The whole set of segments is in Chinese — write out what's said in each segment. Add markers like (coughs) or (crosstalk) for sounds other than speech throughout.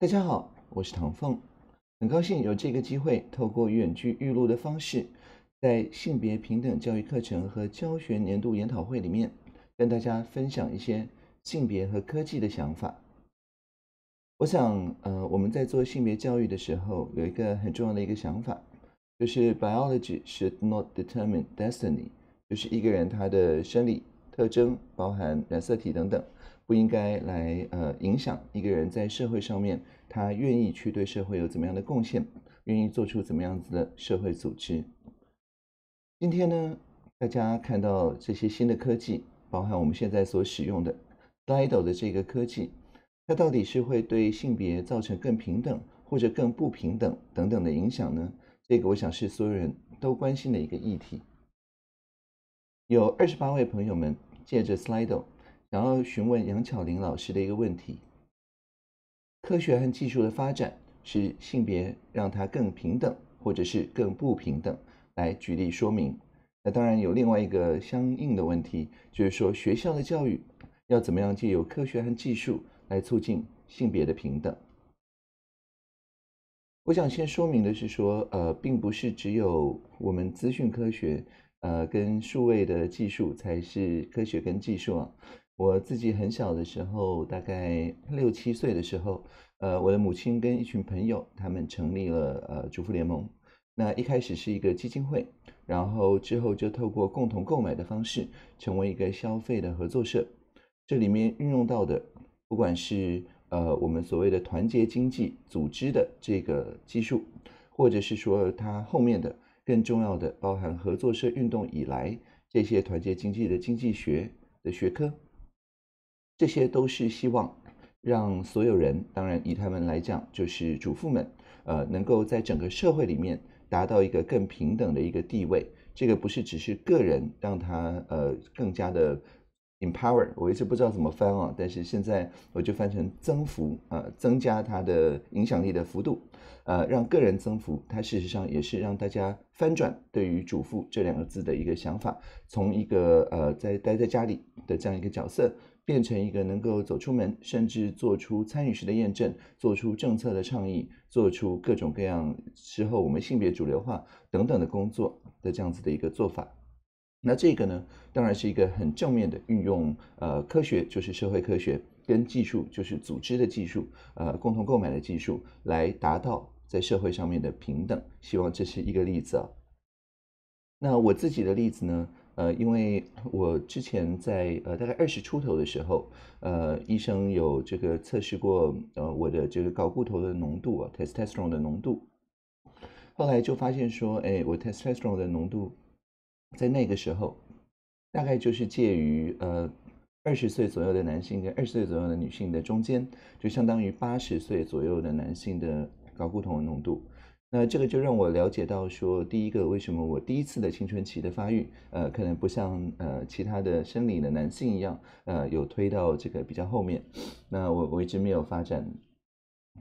大家好，我是唐凤，很高兴有这个机会，透过远距预录的方式，在性别平等教育课程和教学年度研讨会里面，跟大家分享一些性别和科技的想法。我想，呃，我们在做性别教育的时候，有一个很重要的一个想法，就是 biology should not determine destiny，就是一个人他的生理特征，包含染色体等等。不应该来呃影响一个人在社会上面，他愿意去对社会有怎么样的贡献，愿意做出怎么样子的社会组织。今天呢，大家看到这些新的科技，包含我们现在所使用的 Slido 的这个科技，它到底是会对性别造成更平等或者更不平等等等的影响呢？这个我想是所有人都关心的一个议题。有二十八位朋友们借着 Slido。想要询问杨巧玲老师的一个问题：科学和技术的发展是性别让它更平等，或者是更不平等？来举例说明。那当然有另外一个相应的问题，就是说学校的教育要怎么样借由科学和技术来促进性别的平等？我想先说明的是说，呃，并不是只有我们资讯科学，呃，跟数位的技术才是科学跟技术啊。我自己很小的时候，大概六七岁的时候，呃，我的母亲跟一群朋友他们成立了呃主妇联盟。那一开始是一个基金会，然后之后就透过共同购买的方式，成为一个消费的合作社。这里面运用到的，不管是呃我们所谓的团结经济组织的这个技术，或者是说它后面的更重要的，包含合作社运动以来这些团结经济的经济学的学科。这些都是希望让所有人，当然以他们来讲，就是主妇们，呃，能够在整个社会里面达到一个更平等的一个地位。这个不是只是个人让他呃更加的 empower，我一直不知道怎么翻啊，但是现在我就翻成增幅呃，增加他的影响力的幅度，呃，让个人增幅，它事实上也是让大家翻转对于主妇这两个字的一个想法，从一个呃在待在家里的这样一个角色。变成一个能够走出门，甚至做出参与式的验证，做出政策的倡议，做出各种各样之后我们性别主流化等等的工作的这样子的一个做法。那这个呢，当然是一个很正面的运用。呃，科学就是社会科学跟技术就是组织的技术，呃，共同购买的技术来达到在社会上面的平等。希望这是一个例子啊。那我自己的例子呢？呃，因为我之前在呃大概二十出头的时候，呃，医生有这个测试过呃我的这个睾固酮的浓度啊，testosterone 的浓度，后来就发现说，哎，我 testosterone 的浓度在那个时候大概就是介于呃二十岁左右的男性跟二十岁左右的女性的中间，就相当于八十岁左右的男性的睾固酮浓度。那这个就让我了解到，说第一个为什么我第一次的青春期的发育，呃，可能不像呃其他的生理的男性一样，呃，有推到这个比较后面。那我我一直没有发展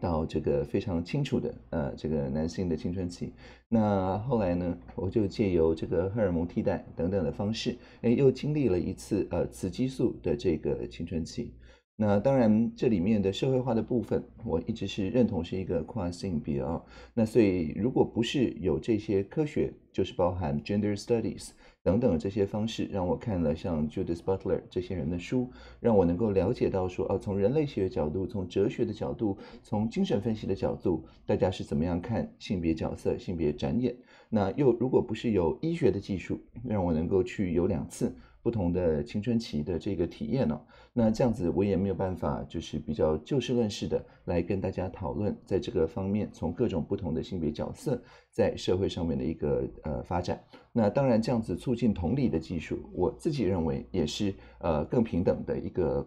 到这个非常清楚的呃这个男性的青春期。那后来呢，我就借由这个荷尔蒙替代等等的方式，哎，又经历了一次呃雌激素的这个青春期。那当然，这里面的社会化的部分，我一直是认同是一个跨性别啊。那所以，如果不是有这些科学，就是包含 gender studies 等等这些方式，让我看了像 Judith Butler 这些人的书，让我能够了解到说，哦，从人类学角度、从哲学的角度、从精神分析的角度，大家是怎么样看性别角色、性别展演。那又如果不是有医学的技术，让我能够去有两次。不同的青春期的这个体验呢，那这样子我也没有办法，就是比较就事论事的来跟大家讨论，在这个方面从各种不同的性别角色在社会上面的一个呃发展。那当然这样子促进同理的技术，我自己认为也是呃更平等的一个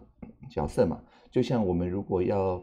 角色嘛。就像我们如果要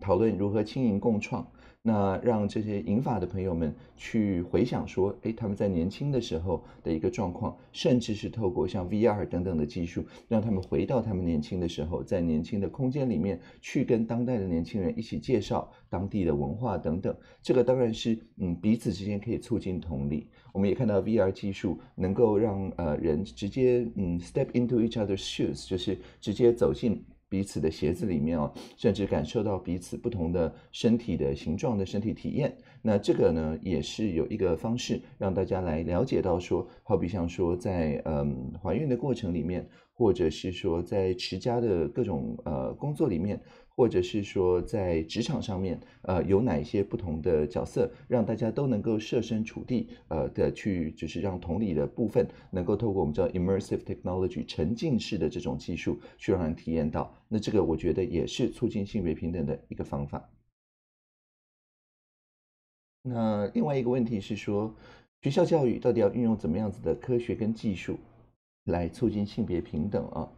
讨论如何经营共创。那让这些银发的朋友们去回想说，哎，他们在年轻的时候的一个状况，甚至是透过像 V R 等等的技术，让他们回到他们年轻的时候，在年轻的空间里面去跟当代的年轻人一起介绍当地的文化等等。这个当然是，嗯，彼此之间可以促进同理。我们也看到 V R 技术能够让呃人直接，嗯，step into each other's shoes，就是直接走进。彼此的鞋子里面哦，甚至感受到彼此不同的身体的形状的身体体验。那这个呢，也是有一个方式让大家来了解到，说，好比像说在嗯怀孕的过程里面，或者是说在持家的各种呃工作里面。或者是说在职场上面，呃，有哪一些不同的角色，让大家都能够设身处地，呃的去，就是让同理的部分能够透过我们叫 immersive technology 沉浸式的这种技术去让人体验到。那这个我觉得也是促进性别平等的一个方法。那另外一个问题是说，学校教育到底要运用怎么样子的科学跟技术来促进性别平等啊？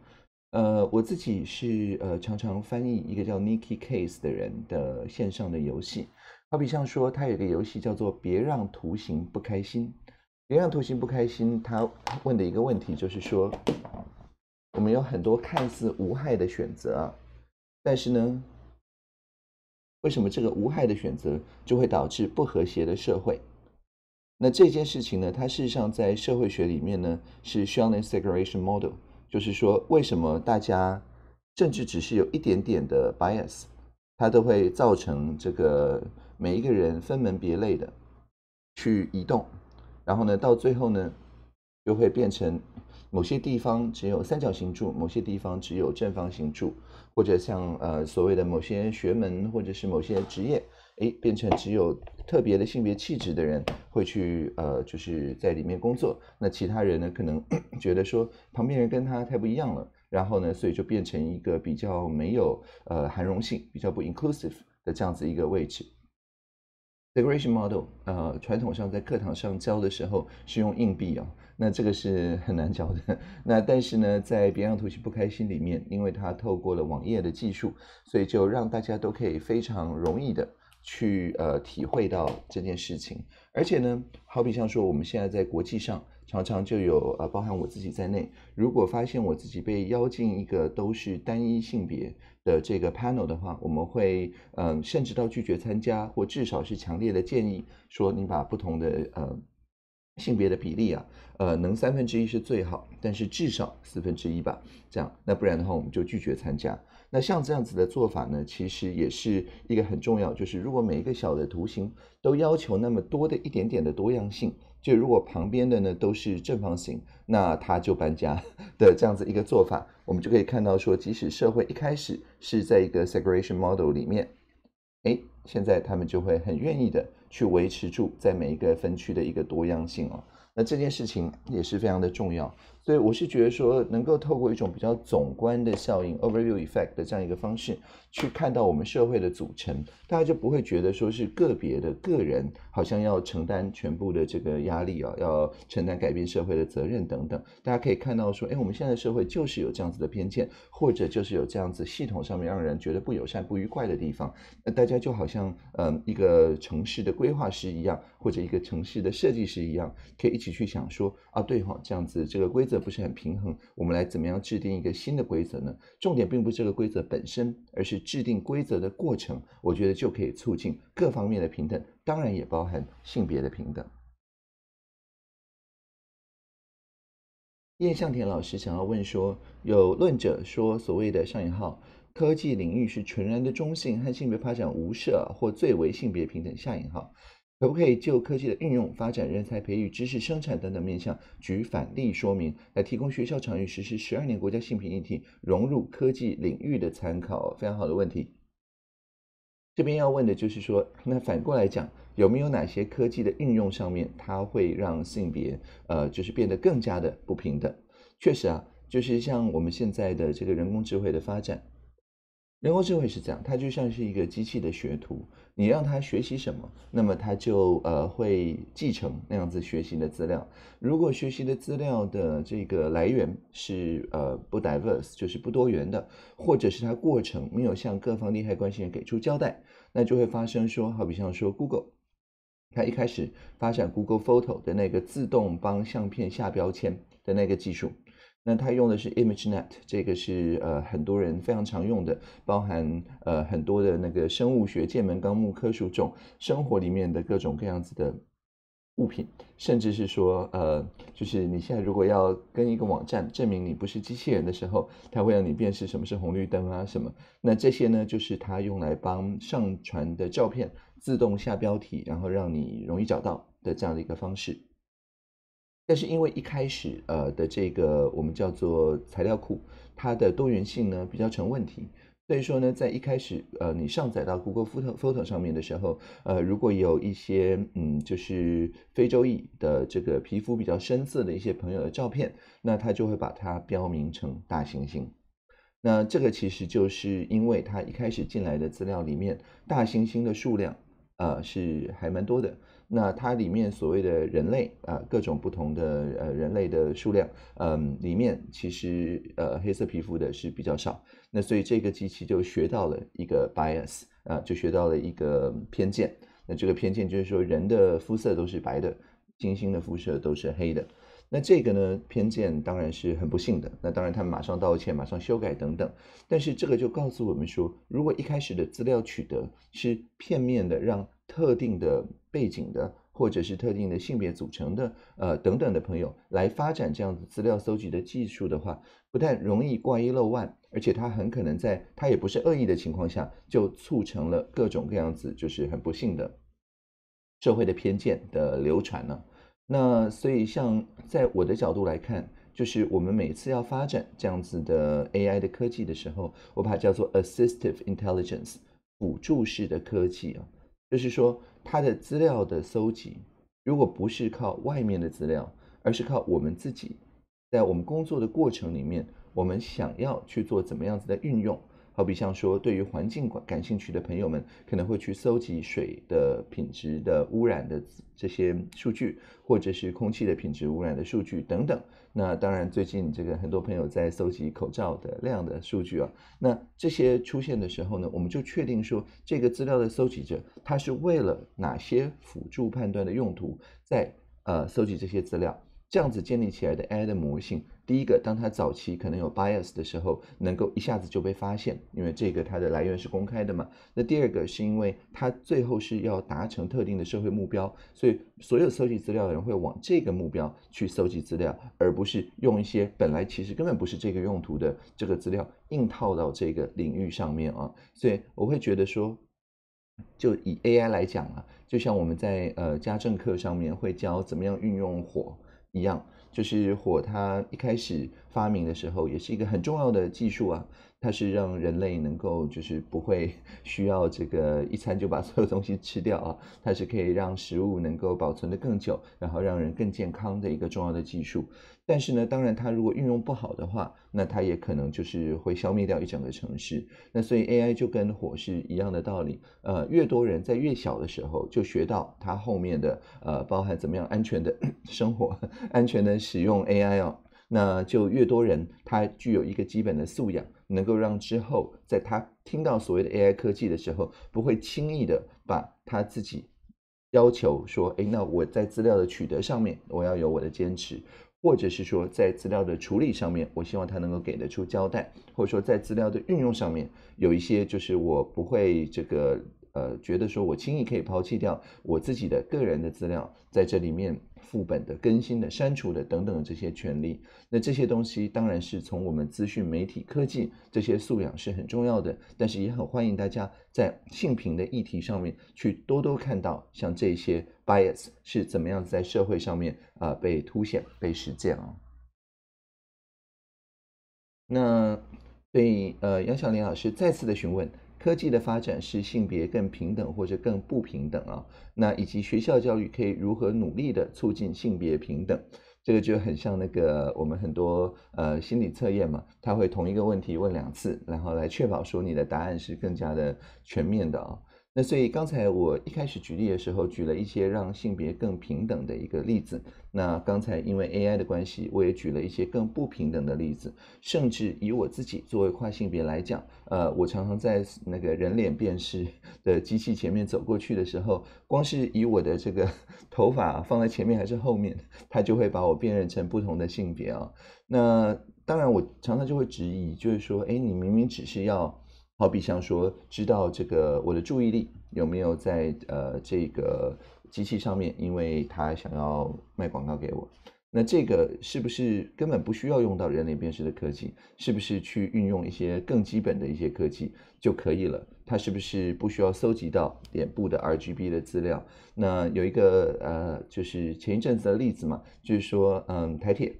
呃，我自己是呃常常翻译一个叫 n i k k i Case 的人的线上的游戏，好比像说，他有一个游戏叫做“别让图形不开心”。别让图形不开心，他问的一个问题就是说，我们有很多看似无害的选择啊，但是呢，为什么这个无害的选择就会导致不和谐的社会？那这件事情呢，它事实上在社会学里面呢是 s h e l n o n Segregation Model。就是说，为什么大家，甚至只是有一点点的 bias，它都会造成这个每一个人分门别类的去移动，然后呢，到最后呢，就会变成某些地方只有三角形柱，某些地方只有正方形柱，或者像呃所谓的某些学门或者是某些职业。哎，变成只有特别的性别气质的人会去呃，就是在里面工作。那其他人呢，可能 (coughs) 觉得说旁边人跟他太不一样了。然后呢，所以就变成一个比较没有呃含容性、比较不 inclusive 的这样子一个位置。d e p a r a t i o n model，呃，传统上在课堂上教的时候是用硬币啊，那这个是很难教的。(laughs) 那但是呢，在别样图形不开心里面，因为它透过了网页的技术，所以就让大家都可以非常容易的。去呃体会到这件事情，而且呢，好比像说我们现在在国际上常常就有呃包含我自己在内，如果发现我自己被邀进一个都是单一性别的这个 panel 的话，我们会嗯甚至到拒绝参加，或至少是强烈的建议说你把不同的呃性别的比例啊呃能三分之一是最好，但是至少四分之一吧，这样那不然的话我们就拒绝参加。那像这样子的做法呢，其实也是一个很重要，就是如果每一个小的图形都要求那么多的一点点的多样性，就如果旁边的呢都是正方形，那它就搬家 (laughs) 的这样子一个做法，我们就可以看到说，即使社会一开始是在一个 segregation model 里面，哎，现在他们就会很愿意的去维持住在每一个分区的一个多样性哦，那这件事情也是非常的重要。所以我是觉得说，能够透过一种比较总观的效应 （overview effect） 的这样一个方式，去看到我们社会的组成，大家就不会觉得说是个别的个人好像要承担全部的这个压力啊，要承担改变社会的责任等等。大家可以看到说，哎，我们现在社会就是有这样子的偏见，或者就是有这样子系统上面让人觉得不友善、不愉快的地方。那大家就好像嗯一个城市的规划师一样，或者一个城市的设计师一样，可以一起去想说啊，对哈，这样子这个规。则不是很平衡。我们来怎么样制定一个新的规则呢？重点并不是这个规则本身，而是制定规则的过程。我觉得就可以促进各方面的平等，当然也包含性别的平等。叶向田老师想要问说，有论者说，所谓的“上引号科技领域是纯然的中性，和性别发展无涉，或最为性别平等。”下引号可不可以就科技的运用、发展、人才培育、知识生产等等面向举反例说明，来提供学校场域实施十二年国家性平议题融入科技领域的参考？非常好的问题。这边要问的就是说，那反过来讲，有没有哪些科技的运用上面，它会让性别呃就是变得更加的不平等？确实啊，就是像我们现在的这个人工智慧的发展。人工智慧是这样，它就像是一个机器的学徒，你让它学习什么，那么它就呃会继承那样子学习的资料。如果学习的资料的这个来源是呃不 diverse，就是不多元的，或者是它过程没有向各方利害关系人给出交代，那就会发生说，好比像说 Google，它一开始发展 Google Photo 的那个自动帮相片下标签的那个技术。那它用的是 ImageNet，这个是呃很多人非常常用的，包含呃很多的那个生物学、《剑门纲目》科属种、生活里面的各种各样子的物品，甚至是说呃，就是你现在如果要跟一个网站证明你不是机器人的时候，它会让你辨识什么是红绿灯啊什么。那这些呢，就是它用来帮上传的照片自动下标题，然后让你容易找到的这样的一个方式。但是因为一开始呃的这个我们叫做材料库，它的多元性呢比较成问题，所以说呢在一开始呃你上载到 Google Photo Photo 上面的时候，呃如果有一些嗯就是非洲裔的这个皮肤比较深色的一些朋友的照片，那它就会把它标明成大猩猩。那这个其实就是因为它一开始进来的资料里面大猩猩的数量呃是还蛮多的。那它里面所谓的人类啊，各种不同的呃人类的数量，嗯，里面其实呃黑色皮肤的是比较少，那所以这个机器就学到了一个 bias 啊，就学到了一个偏见。那这个偏见就是说人的肤色都是白的，金星的肤色都是黑的。那这个呢偏见当然是很不幸的。那当然他们马上道歉，马上修改等等。但是这个就告诉我们说，如果一开始的资料取得是片面的，让特定的背景的，或者是特定的性别组成的，呃，等等的朋友来发展这样子资料搜集的技术的话，不但容易挂一漏万，而且它很可能在它也不是恶意的情况下，就促成了各种各样子就是很不幸的社会的偏见的流传呢。那所以，像在我的角度来看，就是我们每次要发展这样子的 AI 的科技的时候，我把它叫做 assistive intelligence 辅助式的科技啊。就是说，他的资料的搜集，如果不是靠外面的资料，而是靠我们自己，在我们工作的过程里面，我们想要去做怎么样子的运用。好比像说，对于环境感兴趣的朋友们，可能会去搜集水的品质的污染的这些数据，或者是空气的品质污染的数据等等。那当然，最近这个很多朋友在搜集口罩的量的数据啊。那这些出现的时候呢，我们就确定说，这个资料的搜集者，他是为了哪些辅助判断的用途，在呃搜集这些资料，这样子建立起来的 AI 的模型。第一个，当他早期可能有 bias 的时候，能够一下子就被发现，因为这个它的来源是公开的嘛。那第二个是因为他最后是要达成特定的社会目标，所以所有搜集资料的人会往这个目标去搜集资料，而不是用一些本来其实根本不是这个用途的这个资料硬套到这个领域上面啊。所以我会觉得说，就以 AI 来讲啊，就像我们在呃家政课上面会教怎么样运用火一样。就是火，它一开始发明的时候，也是一个很重要的技术啊。它是让人类能够，就是不会需要这个一餐就把所有东西吃掉啊。(laughs) 它是可以让食物能够保存的更久，然后让人更健康的一个重要的技术。但是呢，当然，它如果运用不好的话，那它也可能就是会消灭掉一整个城市。那所以 AI 就跟火是一样的道理。呃，越多人在越小的时候就学到它后面的呃，包含怎么样安全的 (clears throat) 生活、安全的使用 AI 哦，那就越多人他具有一个基本的素养，能够让之后在他听到所谓的 AI 科技的时候，不会轻易的把他自己要求说，哎，那我在资料的取得上面，我要有我的坚持。或者是说，在资料的处理上面，我希望他能够给得出交代，或者说在资料的运用上面，有一些就是我不会这个。呃，觉得说我轻易可以抛弃掉我自己的个人的资料，在这里面副本的更新的、删除的等等这些权利，那这些东西当然是从我们资讯媒体科技这些素养是很重要的，但是也很欢迎大家在性平的议题上面去多多看到，像这些 bias 是怎么样在社会上面啊被凸显、被实践啊。那对呃杨小林老师再次的询问。科技的发展是性别更平等或者更不平等啊？那以及学校教育可以如何努力的促进性别平等？这个就很像那个我们很多呃心理测验嘛，他会同一个问题问两次，然后来确保说你的答案是更加的全面的啊。那所以刚才我一开始举例的时候，举了一些让性别更平等的一个例子。那刚才因为 AI 的关系，我也举了一些更不平等的例子。甚至以我自己作为跨性别来讲，呃，我常常在那个人脸辨识的机器前面走过去的时候，光是以我的这个头发放在前面还是后面，它就会把我辨认成不同的性别啊。那当然我常常就会质疑，就是说，哎，你明明只是要。好比像说，知道这个我的注意力有没有在呃这个机器上面，因为他想要卖广告给我，那这个是不是根本不需要用到人脸辨识的科技？是不是去运用一些更基本的一些科技就可以了？它是不是不需要搜集到脸部的 R G B 的资料？那有一个呃，就是前一阵子的例子嘛，就是说嗯，台铁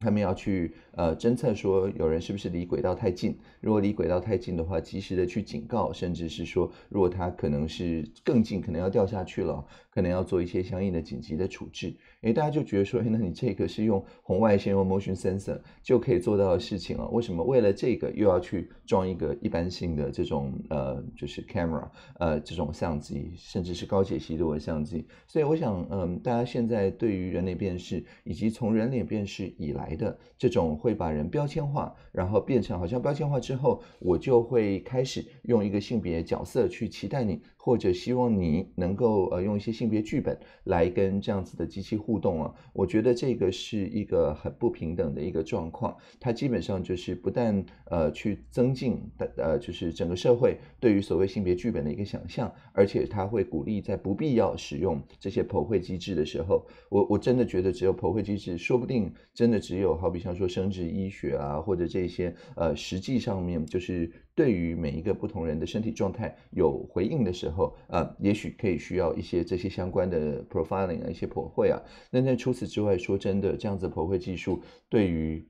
他们要去。呃，侦测说有人是不是离轨道太近？如果离轨道太近的话，及时的去警告，甚至是说，如果他可能是更近，可能要掉下去了，可能要做一些相应的紧急的处置。诶，大家就觉得说，诶，那你这个是用红外线用 motion sensor 就可以做到的事情了？为什么为了这个又要去装一个一般性的这种呃，就是 camera，呃，这种相机，甚至是高解析度的相机？所以我想，嗯，大家现在对于人脸辨识以及从人脸辨识以来的这种。会把人标签化，然后变成好像标签化之后，我就会开始用一个性别角色去期待你，或者希望你能够呃用一些性别剧本来跟这样子的机器互动啊。我觉得这个是一个很不平等的一个状况，它基本上就是不但呃去增进的呃就是整个社会对于所谓性别剧本的一个想象，而且它会鼓励在不必要使用这些普惠机制的时候，我我真的觉得只有普惠机制，说不定真的只有好比像说生殖。是医学啊，或者这些呃，实际上面就是对于每一个不同人的身体状态有回应的时候，呃，也许可以需要一些这些相关的 profiling 啊，一些普惠啊。那那除此之外，说真的，这样子普惠技术对于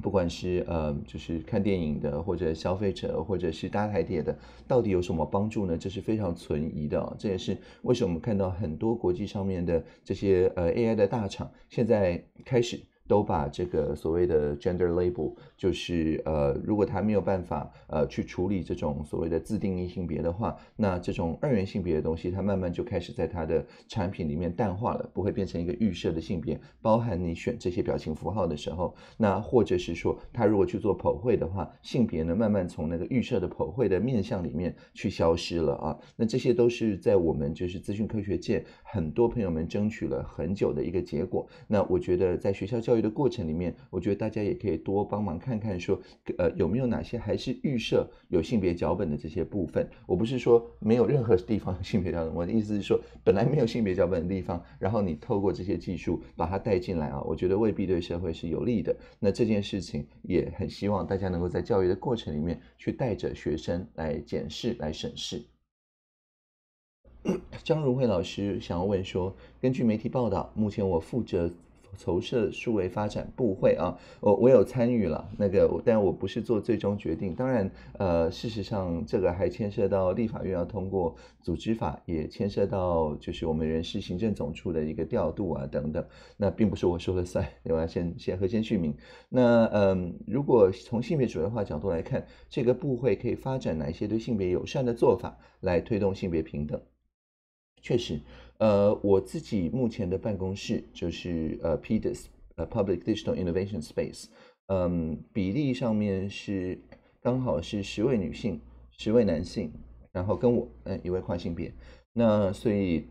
不管是呃，就是看电影的，或者消费者，或者是搭台铁的，到底有什么帮助呢？这是非常存疑的。这也是为什么我们看到很多国际上面的这些呃 AI 的大厂现在开始。都把这个所谓的 gender label，就是呃，如果他没有办法呃去处理这种所谓的自定义性别的话，那这种二元性别的东西，它慢慢就开始在它的产品里面淡化了，不会变成一个预设的性别。包含你选这些表情符号的时候，那或者是说，他如果去做普惠的话，性别呢慢慢从那个预设的普惠的面向里面去消失了啊。那这些都是在我们就是资讯科学界很多朋友们争取了很久的一个结果。那我觉得在学校教。教育的过程里面，我觉得大家也可以多帮忙看看，说呃有没有哪些还是预设有性别脚本的这些部分。我不是说没有任何地方有性别脚本，我的意思是说，本来没有性别脚本的地方，然后你透过这些技术把它带进来啊，我觉得未必对社会是有利的。那这件事情也很希望大家能够在教育的过程里面去带着学生来检视、来审视。张 (coughs) 如慧老师想要问说，根据媒体报道，目前我负责。筹设数位发展部会啊，我我有参与了。那个，但我不是做最终决定。当然，呃，事实上这个还牵涉到立法院要通过组织法，也牵涉到就是我们人事行政总处的一个调度啊等等。那并不是我说了算。对吧？先先和先续明。那嗯，如果从性别主义化角度来看，这个部会可以发展哪些对性别友善的做法来推动性别平等？确实。呃，我自己目前的办公室就是呃，Peters 呃，Public Digital Innovation Space，嗯，比例上面是刚好是十位女性，十位男性，然后跟我嗯一位跨性别，那所以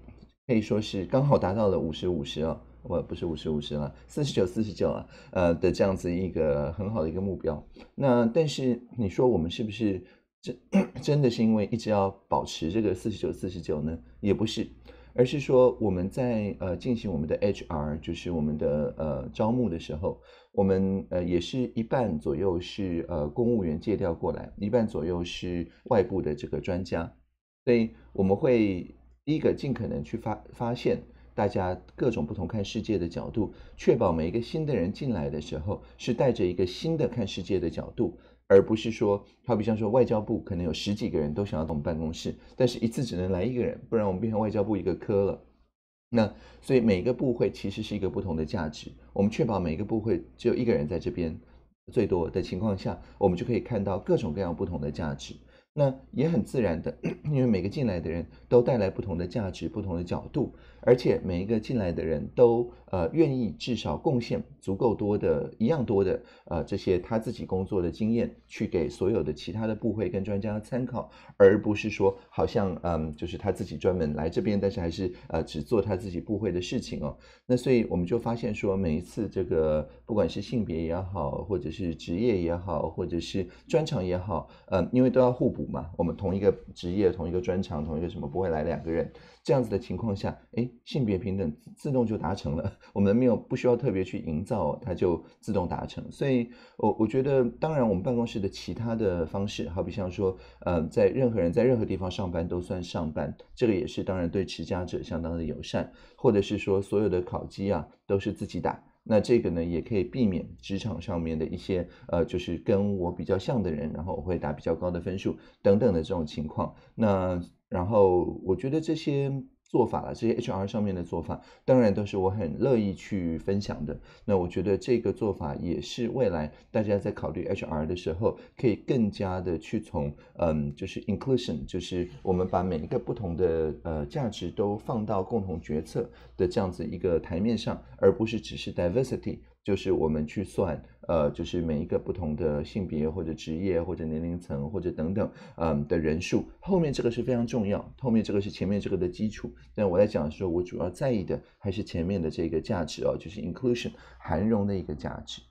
可以说是刚好达到了五十五十哦。我不是五十五十了，四十九四十九啊，呃的这样子一个很好的一个目标。那但是你说我们是不是真 (coughs) 真的是因为一直要保持这个四十九四十九呢？也不是。而是说，我们在呃进行我们的 HR，就是我们的呃招募的时候，我们呃也是一半左右是呃公务员借调过来，一半左右是外部的这个专家，所以我们会第一个尽可能去发发现大家各种不同看世界的角度，确保每一个新的人进来的时候是带着一个新的看世界的角度。而不是说，好比像说，外交部可能有十几个人都想要懂办公室，但是一次只能来一个人，不然我们变成外交部一个科了。那所以每个部会其实是一个不同的价值，我们确保每个部会只有一个人在这边，最多的情况下，我们就可以看到各种各样不同的价值。那也很自然的，(clears throat) 因为每个进来的人都带来不同的价值、不同的角度。而且每一个进来的人都呃愿意至少贡献足够多的一样多的呃这些他自己工作的经验去给所有的其他的部会跟专家参考，而不是说好像嗯就是他自己专门来这边，但是还是呃只做他自己部会的事情哦。那所以我们就发现说每一次这个不管是性别也好，或者是职业也好，或者是专长也好，嗯，因为都要互补嘛，我们同一个职业、同一个专长、同一个什么不会来两个人。这样子的情况下，哎，性别平等自动就达成了，我们没有不需要特别去营造，它就自动达成。所以，我我觉得，当然，我们办公室的其他的方式，好比像说，呃，在任何人在任何地方上班都算上班，这个也是当然对持家者相当的友善，或者是说所有的考鸡啊都是自己打，那这个呢也可以避免职场上面的一些呃，就是跟我比较像的人，然后我会打比较高的分数等等的这种情况。那。然后我觉得这些做法了，这些 HR 上面的做法，当然都是我很乐意去分享的。那我觉得这个做法也是未来大家在考虑 HR 的时候，可以更加的去从嗯，就是 inclusion，就是我们把每一个不同的呃价值都放到共同决策的这样子一个台面上，而不是只是 diversity。就是我们去算，呃，就是每一个不同的性别或者职业或者年龄层或者等等，嗯的人数。后面这个是非常重要，后面这个是前面这个的基础。但我在讲的时候，我主要在意的还是前面的这个价值哦，就是 inclusion 含容的一个价值。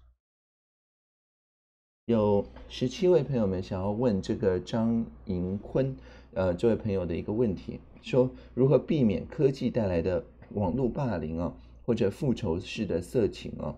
有十七位朋友们想要问这个张银坤，呃，这位朋友的一个问题，说如何避免科技带来的网络霸凌啊，或者复仇式的色情啊？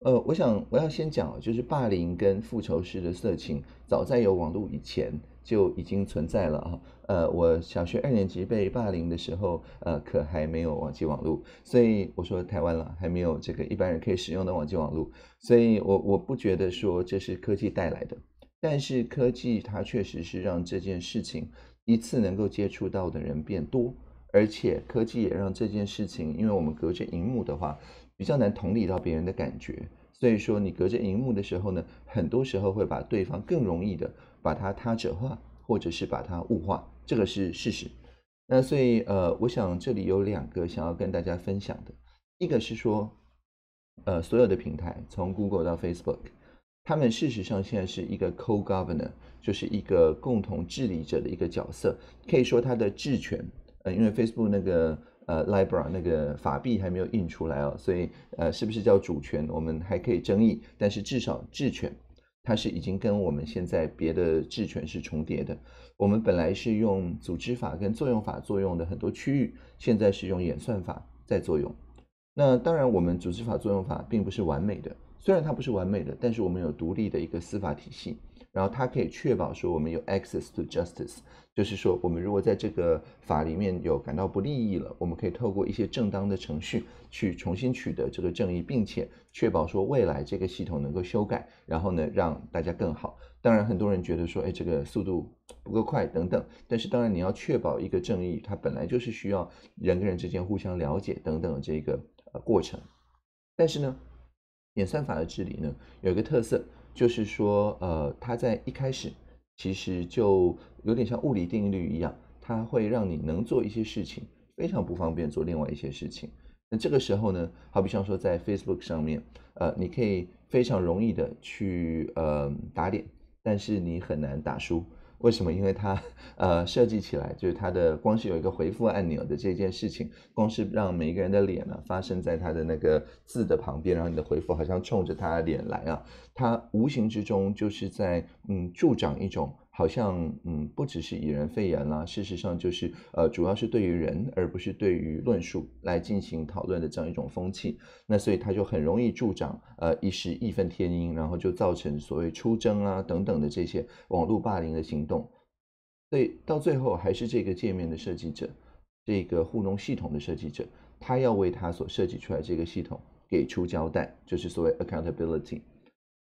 呃，我想我要先讲，就是霸凌跟复仇式的色情，早在有网络以前就已经存在了啊。呃，我小学二年级被霸凌的时候，呃，可还没有网际网络，所以我说台湾了还没有这个一般人可以使用的网际网络，所以我我不觉得说这是科技带来的，但是科技它确实是让这件事情一次能够接触到的人变多，而且科技也让这件事情，因为我们隔着荧幕的话。比较难同理到别人的感觉，所以说你隔着荧幕的时候呢，很多时候会把对方更容易的把他他者化，或者是把他物化，这个是事实。那所以呃，我想这里有两个想要跟大家分享的，一个是说，呃，所有的平台，从 Google 到 Facebook，他们事实上现在是一个 Co-Governor，就是一个共同治理者的一个角色，可以说他的治权，呃，因为 Facebook 那个。呃，Libra 那个法币还没有印出来哦，所以呃，是不是叫主权，我们还可以争议，但是至少质权，它是已经跟我们现在别的质权是重叠的。我们本来是用组织法跟作用法作用的很多区域，现在是用演算法在作用。那当然，我们组织法作用法并不是完美的，虽然它不是完美的，但是我们有独立的一个司法体系。然后它可以确保说我们有 access to justice，就是说我们如果在这个法里面有感到不利益了，我们可以透过一些正当的程序去重新取得这个正义，并且确保说未来这个系统能够修改，然后呢让大家更好。当然很多人觉得说，哎，这个速度不够快等等。但是当然你要确保一个正义，它本来就是需要人跟人之间互相了解等等这个呃过程。但是呢，演算法的治理呢有一个特色。就是说，呃，它在一开始其实就有点像物理定律一样，它会让你能做一些事情，非常不方便做另外一些事情。那这个时候呢，好比像说在 Facebook 上面，呃，你可以非常容易的去呃打脸，但是你很难打输。为什么？因为它，(laughs) 呃，设计起来就是它的光是有一个回复按钮的这件事情，光是让每一个人的脸呢发生在他的那个字的旁边，然后你的回复好像冲着他的脸来啊，它无形之中就是在嗯助长一种。好像嗯，不只是以人肺炎啦，事实上就是呃，主要是对于人，而不是对于论述来进行讨论的这样一种风气，那所以他就很容易助长呃一时义愤填膺，然后就造成所谓出征啊等等的这些网络霸凌的行动，所以到最后还是这个界面的设计者，这个糊弄系统的设计者，他要为他所设计出来这个系统给出交代，就是所谓 accountability。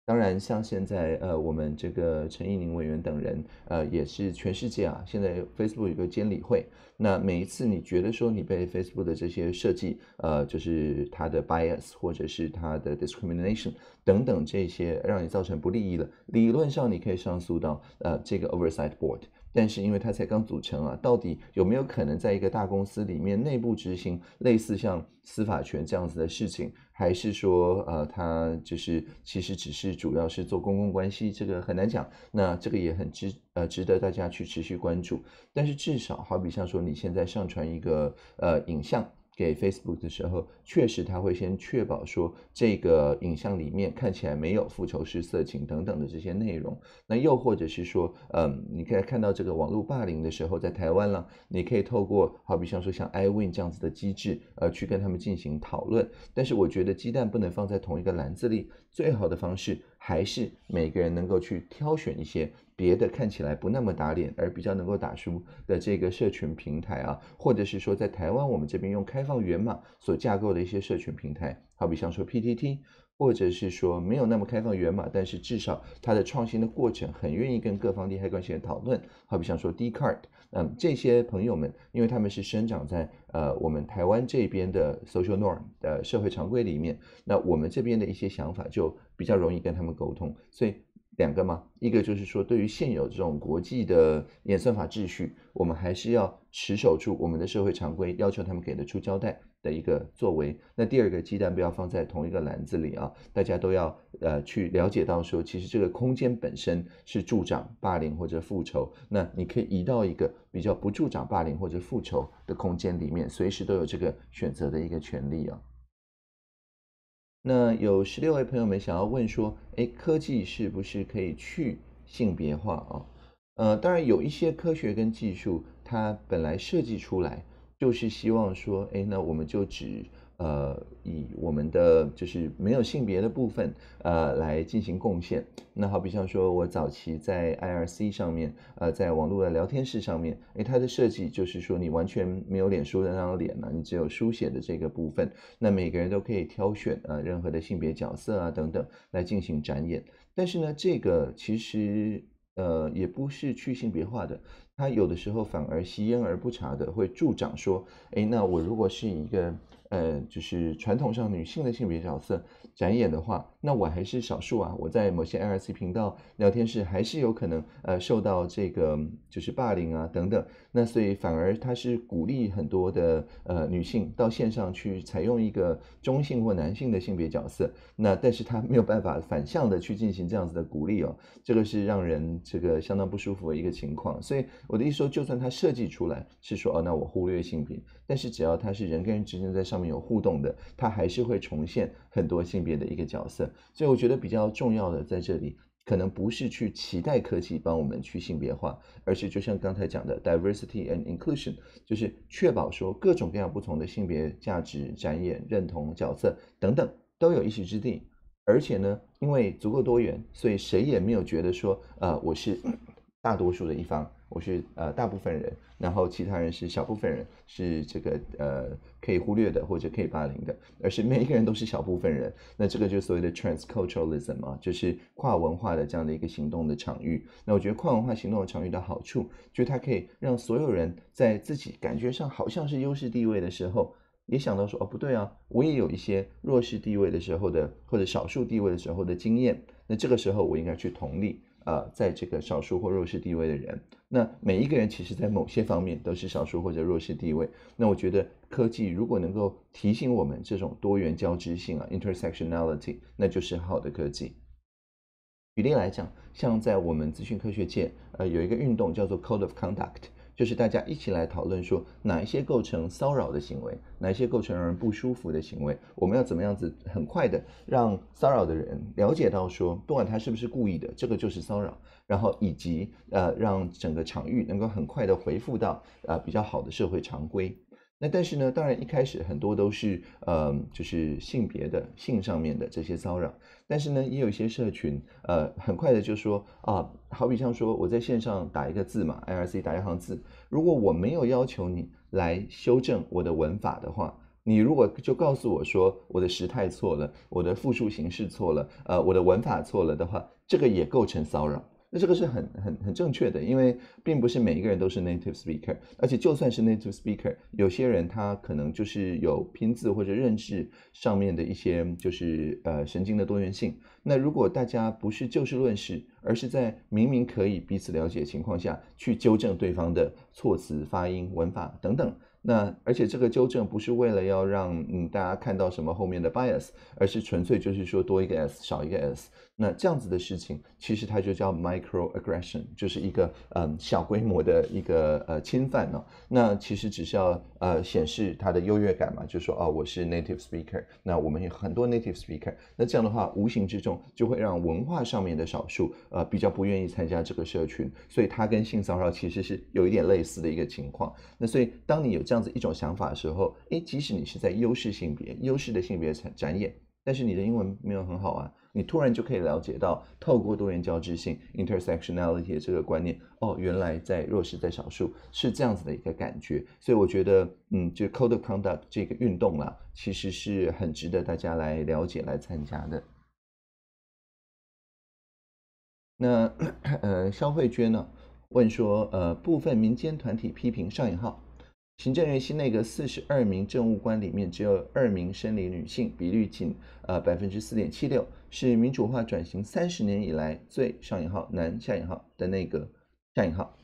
当然，像现在呃，我们这个陈义宁委员等人，呃，也是全世界啊。现在 Facebook 有个监理会，那每一次你觉得说你被 Facebook 的这些设计，呃，就是它的 bias 或者是它的 discrimination 等等这些让你造成不利益了，理论上你可以上诉到呃这个 Oversight Board。但是，因为它才刚组成啊，到底有没有可能在一个大公司里面内部执行类似像司法权这样子的事情，还是说，呃，它就是其实只是主要是做公共关系，这个很难讲。那这个也很值呃值得大家去持续关注。但是至少好比像说你现在上传一个呃影像。给 Facebook 的时候，确实他会先确保说这个影像里面看起来没有复仇式色情等等的这些内容。那又或者是说，嗯，你可以看到这个网络霸凌的时候，在台湾了，你可以透过好比像说像 Iwin 这样子的机制，呃，去跟他们进行讨论。但是我觉得鸡蛋不能放在同一个篮子里，最好的方式还是每个人能够去挑选一些。别的看起来不那么打脸，而比较能够打出的这个社群平台啊，或者是说在台湾我们这边用开放源码所架构的一些社群平台，好比像说 PTT，或者是说没有那么开放源码，但是至少它的创新的过程很愿意跟各方利害关系人讨论，好比像说 d c a r t 嗯，这些朋友们，因为他们是生长在呃我们台湾这边的 social norm 的社会常规里面，那我们这边的一些想法就比较容易跟他们沟通，所以。两个吗？一个就是说，对于现有这种国际的演算法秩序，我们还是要持守住我们的社会常规，要求他们给得出交代的一个作为。那第二个，鸡蛋不要放在同一个篮子里啊，大家都要呃去了解到说，其实这个空间本身是助长霸凌或者复仇，那你可以移到一个比较不助长霸凌或者复仇的空间里面，随时都有这个选择的一个权利啊。那有十六位朋友们想要问说，哎，科技是不是可以去性别化啊？呃，当然有一些科学跟技术，它本来设计出来就是希望说，哎，那我们就只。呃，以我们的就是没有性别的部分，呃，来进行贡献。那好比像说我早期在 IRC 上面，呃，在网络的聊天室上面，诶，它的设计就是说你完全没有脸书的那张脸了，你只有书写的这个部分。那每个人都可以挑选啊，任何的性别角色啊等等来进行展演。但是呢，这个其实呃也不是去性别化的，它有的时候反而吸烟而不查的会助长说，诶，那我如果是一个。呃，就是传统上女性的性别角色展演的话，那我还是少数啊。我在某些 l r c 频道聊天室还是有可能呃受到这个就是霸凌啊等等。那所以反而他是鼓励很多的呃女性到线上去采用一个中性或男性的性别角色。那但是他没有办法反向的去进行这样子的鼓励哦，这个是让人这个相当不舒服的一个情况。所以我的意思说，就算他设计出来是说哦那我忽略性别，但是只要他是人跟人之间在上。上面有互动的，它还是会重现很多性别的一个角色，所以我觉得比较重要的在这里，可能不是去期待科技帮我们去性别化，而是就像刚才讲的 diversity and inclusion，就是确保说各种各样不同的性别价值、展演、认同、角色等等都有一席之地，而且呢，因为足够多元，所以谁也没有觉得说，呃，我是大多数的一方。我是呃大部分人，然后其他人是小部分人，是这个呃可以忽略的或者可以霸凌的，而是每一个人都是小部分人。那这个就所谓的 trans culturalism 啊，就是跨文化的这样的一个行动的场域。那我觉得跨文化行动的场域的好处，就它可以让所有人在自己感觉上好像是优势地位的时候，也想到说哦不对啊，我也有一些弱势地位的时候的或者少数地位的时候的经验。那这个时候我应该去同理。呃，在这个少数或弱势地位的人，那每一个人其实，在某些方面都是少数或者弱势地位。那我觉得科技如果能够提醒我们这种多元交织性啊 （intersectionality），那就是好的科技。举例来讲，像在我们资讯科学界，呃，有一个运动叫做 Code of Conduct。就是大家一起来讨论，说哪一些构成骚扰的行为，哪一些构成让人不舒服的行为，我们要怎么样子很快的让骚扰的人了解到，说不管他是不是故意的，这个就是骚扰，然后以及呃让整个场域能够很快的回复到呃比较好的社会常规。那但是呢，当然一开始很多都是呃，就是性别的性上面的这些骚扰。但是呢，也有一些社群呃，很快的就说啊，好比像说我在线上打一个字嘛 i R C 打一行字，如果我没有要求你来修正我的文法的话，你如果就告诉我说我的时态错了，我的复数形式错了，呃，我的文法错了的话，这个也构成骚扰。那这个是很很很正确的，因为并不是每一个人都是 native speaker，而且就算是 native speaker，有些人他可能就是有拼字或者认识上面的一些就是呃神经的多元性。那如果大家不是就事论事，而是在明明可以彼此了解情况下去纠正对方的措辞、发音、文法等等，那而且这个纠正不是为了要让嗯大家看到什么后面的 bias，而是纯粹就是说多一个 s 少一个 s。那这样子的事情，其实它就叫 micro aggression，就是一个嗯小规模的一个呃侵犯呢。那其实只是要呃显示它的优越感嘛，就说哦我是 native speaker，那我们有很多 native speaker，那这样的话无形之中就会让文化上面的少数呃比较不愿意参加这个社群，所以它跟性骚扰其实是有一点类似的一个情况。那所以当你有这样子一种想法的时候，诶，即使你是在优势性别、优势的性别展展演，但是你的英文没有很好啊。你突然就可以了解到，透过多元交织性 （intersectionality） 这个观念，哦，原来在弱势在少数是这样子的一个感觉。所以我觉得，嗯，就 code of conduct 这个运动啦，其实是很值得大家来了解来参加的。那呃，肖慧娟呢问说，呃，部分民间团体批评上引号。行政院新内阁四十二名政务官里面只有二名生理女性，比率仅呃百分之四点七六，是民主化转型三十年以来最上引号男下引号的内阁下引号。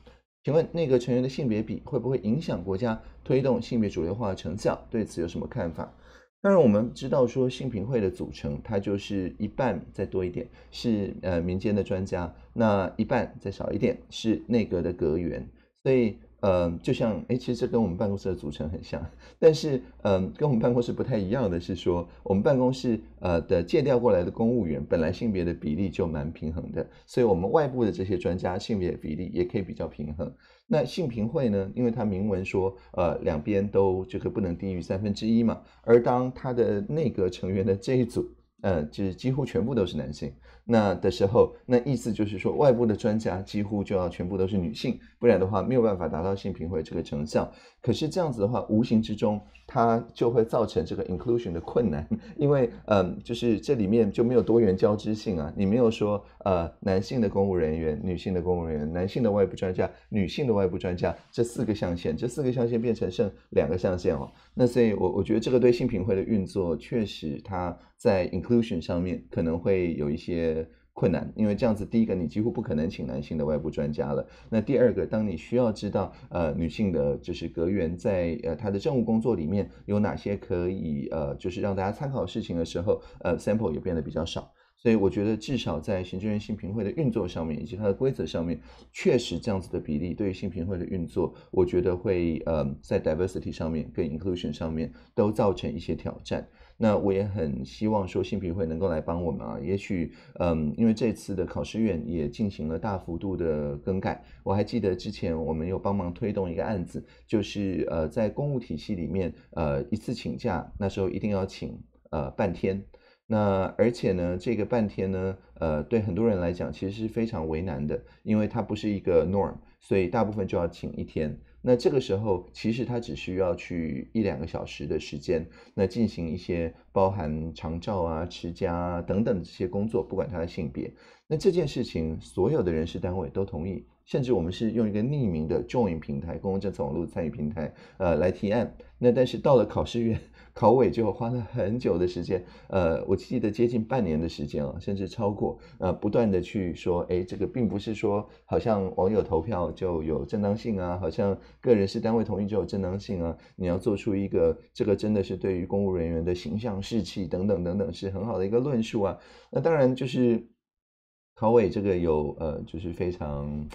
请问内阁成员的性别比会不会影响国家推动性别主流化成效？对此有什么看法？当然我们知道说性评会的组成，它就是一半再多一点是呃民间的专家，那一半再少一点是内阁的阁员，所以。呃，就像哎，其实这跟我们办公室的组成很像，但是嗯，跟我们办公室不太一样的是说，我们办公室呃的借调过来的公务员，本来性别的比例就蛮平衡的，所以我们外部的这些专家性别比例也可以比较平衡。那性平会呢，因为它明文说呃两边都这个不能低于三分之一嘛，而当他的内阁成员的这一组，呃就是几乎全部都是男性。那的时候，那意思就是说，外部的专家几乎就要全部都是女性，不然的话没有办法达到性平会这个成效。可是这样子的话，无形之中它就会造成这个 inclusion 的困难，因为嗯，就是这里面就没有多元交织性啊，你没有说呃，男性的公务人员、女性的公务人员、男性的外部专家、女性的外部专家这四个象限，这四个象限变成剩两个象限哦。那所以，我我觉得这个对性平会的运作，确实它。在 inclusion 上面可能会有一些困难，因为这样子，第一个你几乎不可能请男性的外部专家了。那第二个，当你需要知道呃女性的就是阁员在呃她的政务工作里面有哪些可以呃就是让大家参考的事情的时候，呃 sample 也变得比较少。所以我觉得至少在行政院性评会的运作上面以及它的规则上面，确实这样子的比例对于性评会的运作，我觉得会呃在 diversity 上面跟 inclusion 上面都造成一些挑战。那我也很希望说新评会能够来帮我们啊，也许嗯，因为这次的考试院也进行了大幅度的更改，我还记得之前我们有帮忙推动一个案子，就是呃在公务体系里面呃一次请假，那时候一定要请呃半天，那而且呢这个半天呢呃对很多人来讲其实是非常为难的，因为它不是一个 norm，所以大部分就要请一天。那这个时候，其实他只需要去一两个小时的时间，那进行一些包含长照啊、持家啊等等这些工作，不管他的性别，那这件事情所有的人事单位都同意。甚至我们是用一个匿名的 join 平台、公共政策网络参与平台，呃，来提案。那但是到了考试院 (laughs) 考委，就花了很久的时间，呃，我记得接近半年的时间啊，甚至超过呃，不断的去说，哎，这个并不是说好像网友投票就有正当性啊，好像个人是单位同意就有正当性啊。你要做出一个这个真的是对于公务人员的形象、士气等等等等是很好的一个论述啊。那当然就是考委这个有呃，就是非常。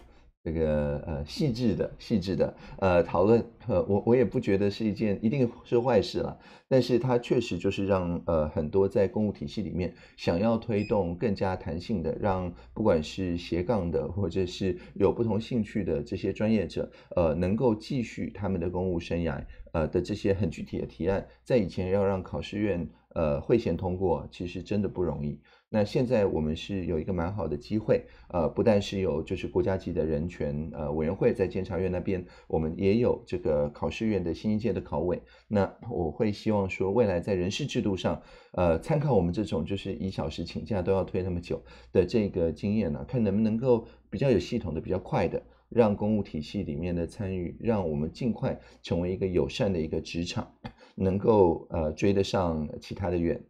这个呃细致的、细致的呃讨论，呃我我也不觉得是一件一定是坏事了。但是它确实就是让呃很多在公务体系里面想要推动更加弹性的，让不管是斜杠的或者是有不同兴趣的这些专业者，呃，能够继续他们的公务生涯，呃的这些很具体的提案，在以前要让考试院呃会前通过，其实真的不容易。那现在我们是有一个蛮好的机会，呃，不但是有就是国家级的人权呃委员会在监察院那边，我们也有这个考试院的新一届的考委。那我会希望说，未来在人事制度上，呃，参考我们这种就是一小时请假都要推那么久的这个经验呢，看能不能够比较有系统的、比较快的让公务体系里面的参与，让我们尽快成为一个友善的一个职场，能够呃追得上其他的院。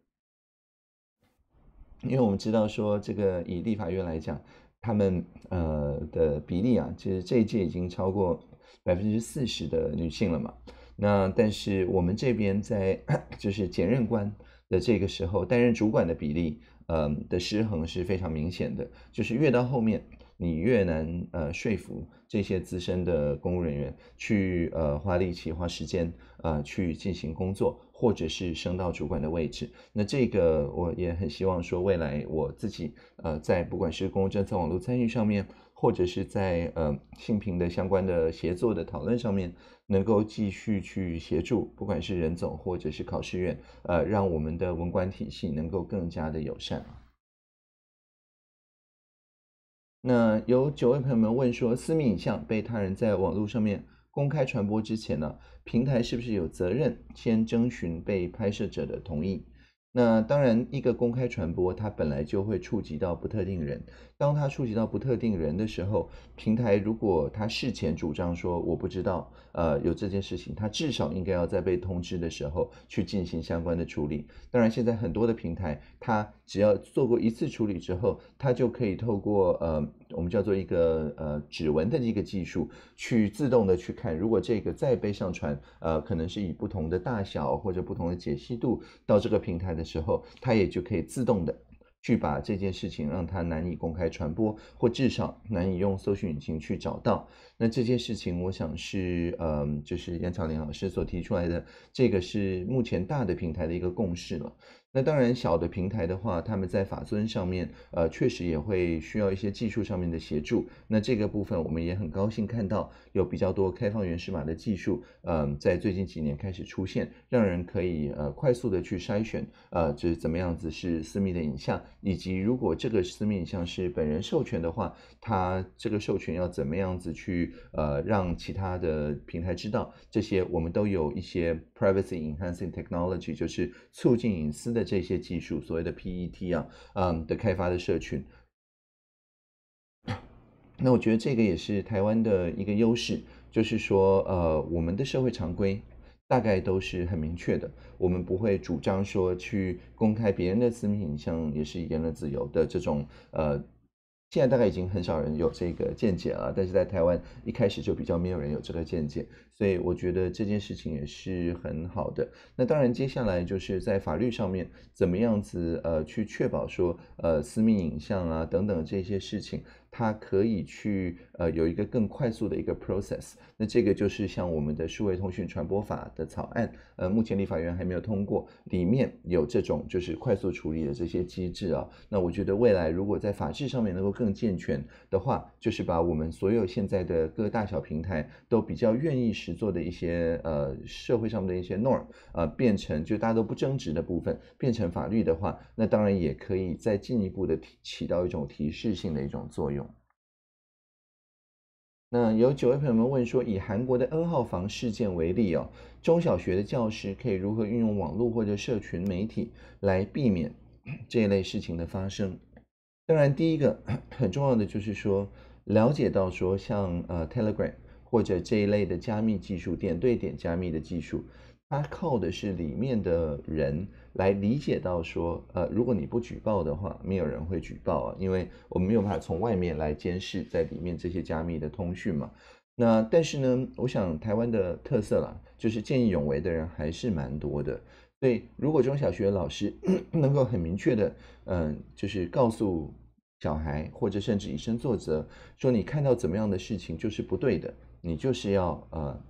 因为我们知道说，这个以立法院来讲，他们呃的比例啊，其实这一届已经超过百分之四十的女性了嘛。那但是我们这边在 (clears throat) 就是检任官的这个时候担任主管的比例，嗯的失衡是非常明显的，就是越到后面。你越难呃说服这些资深的公务人员去呃花力气、花时间呃去进行工作，或者是升到主管的位置。那这个我也很希望说，未来我自己呃在不管是公共政策网络参与上面，或者是在呃性平的相关的协作的讨论上面，能够继续去协助，不管是任总或者是考试院，呃，让我们的文官体系能够更加的友善。那有九位朋友们问说，私密影像被他人在网络上面公开传播之前呢，平台是不是有责任先征询被拍摄者的同意？那当然，一个公开传播，它本来就会触及到不特定人。当它触及到不特定人的时候，平台如果它事前主张说我不知道，呃，有这件事情，它至少应该要在被通知的时候去进行相关的处理。当然，现在很多的平台，它只要做过一次处理之后，它就可以透过呃，我们叫做一个呃指纹的一个技术，去自动的去看，如果这个再被上传，呃，可能是以不同的大小或者不同的解析度到这个平台的时候，它也就可以自动的。去把这件事情让它难以公开传播，或至少难以用搜寻引擎去找到。那这件事情，我想是，嗯，就是杨巧玲老师所提出来的，这个是目前大的平台的一个共识了。那当然，小的平台的话，他们在法尊上面，呃，确实也会需要一些技术上面的协助。那这个部分，我们也很高兴看到有比较多开放原始码的技术，嗯，在最近几年开始出现，让人可以呃快速的去筛选，呃，就是怎么样子是私密的影像，以及如果这个私密影像是本人授权的话，他这个授权要怎么样子去呃让其他的平台知道？这些我们都有一些 privacy enhancing technology，就是促进隐私的。这些技术所谓的 PET 啊，嗯的开发的社群，那我觉得这个也是台湾的一个优势，就是说呃我们的社会常规大概都是很明确的，我们不会主张说去公开别人的私密影像，也是言论自由的这种呃。现在大概已经很少人有这个见解了，但是在台湾一开始就比较没有人有这个见解，所以我觉得这件事情也是很好的。那当然，接下来就是在法律上面怎么样子呃去确保说呃私密影像啊等等这些事情。它可以去呃有一个更快速的一个 process，那这个就是像我们的数位通讯传播法的草案，呃，目前立法院还没有通过，里面有这种就是快速处理的这些机制啊。那我觉得未来如果在法制上面能够更健全的话，就是把我们所有现在的各大小平台都比较愿意实做的一些呃社会上面的一些 norm 啊，变成就大家都不争执的部分，变成法律的话，那当然也可以再进一步的起到一种提示性的一种作用。那有九位朋友们问说，以韩国的二号房事件为例哦，中小学的教师可以如何运用网络或者社群媒体来避免 (clears throat) 这一类事情的发生？当然，第一个 (clears throat) 很重要的就是说，了解到说像呃 Telegram 或者这一类的加密技术，点对点加密的技术。他靠的是里面的人来理解到说，呃，如果你不举报的话，没有人会举报啊，因为我们没有办法从外面来监视在里面这些加密的通讯嘛。那但是呢，我想台湾的特色啦，就是见义勇为的人还是蛮多的。所以如果中小学老师 (clears throat) 能够很明确的，嗯，就是告诉小孩，或者甚至以身作则，说你看到怎么样的事情就是不对的，你就是要呃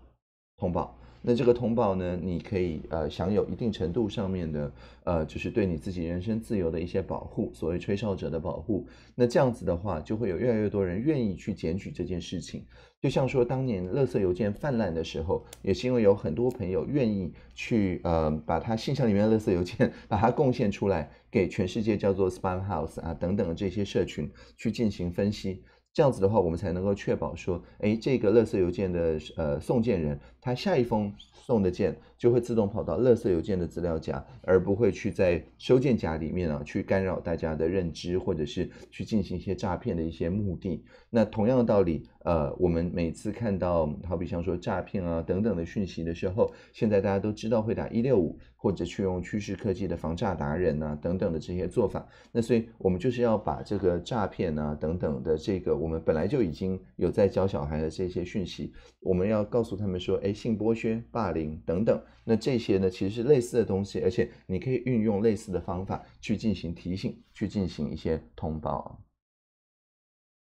通报。那这个通报呢，你可以呃享有一定程度上面的呃，就是对你自己人身自由的一些保护，所谓吹哨者的保护。那这样子的话，就会有越来越多人愿意去检举这件事情。就像说当年垃圾邮件泛滥的时候，也是因为有很多朋友愿意去呃，把他信箱里面的垃圾邮件 (laughs) 把它贡献出来，给全世界叫做 s p a m h o u s e 啊等等这些社群去进行分析。这样子的话，我们才能够确保说，哎，这个垃圾邮件的呃送件人，他下一封送的件就会自动跑到垃圾邮件的资料夹，而不会去在收件夹里面啊去干扰大家的认知，或者是去进行一些诈骗的一些目的。那同样的道理，呃，我们每次看到，好比像说诈骗啊等等的讯息的时候，现在大家都知道会打一六五。或者去用趋势科技的防诈达人啊、等等的这些做法，那所以我们就是要把这个诈骗啊、等等的这个，我们本来就已经有在教小孩的这些讯息，我们要告诉他们说，哎，性剥削、霸凌等等，那这些呢，其实是类似的东西，而且你可以运用类似的方法去进行提醒，去进行一些通报。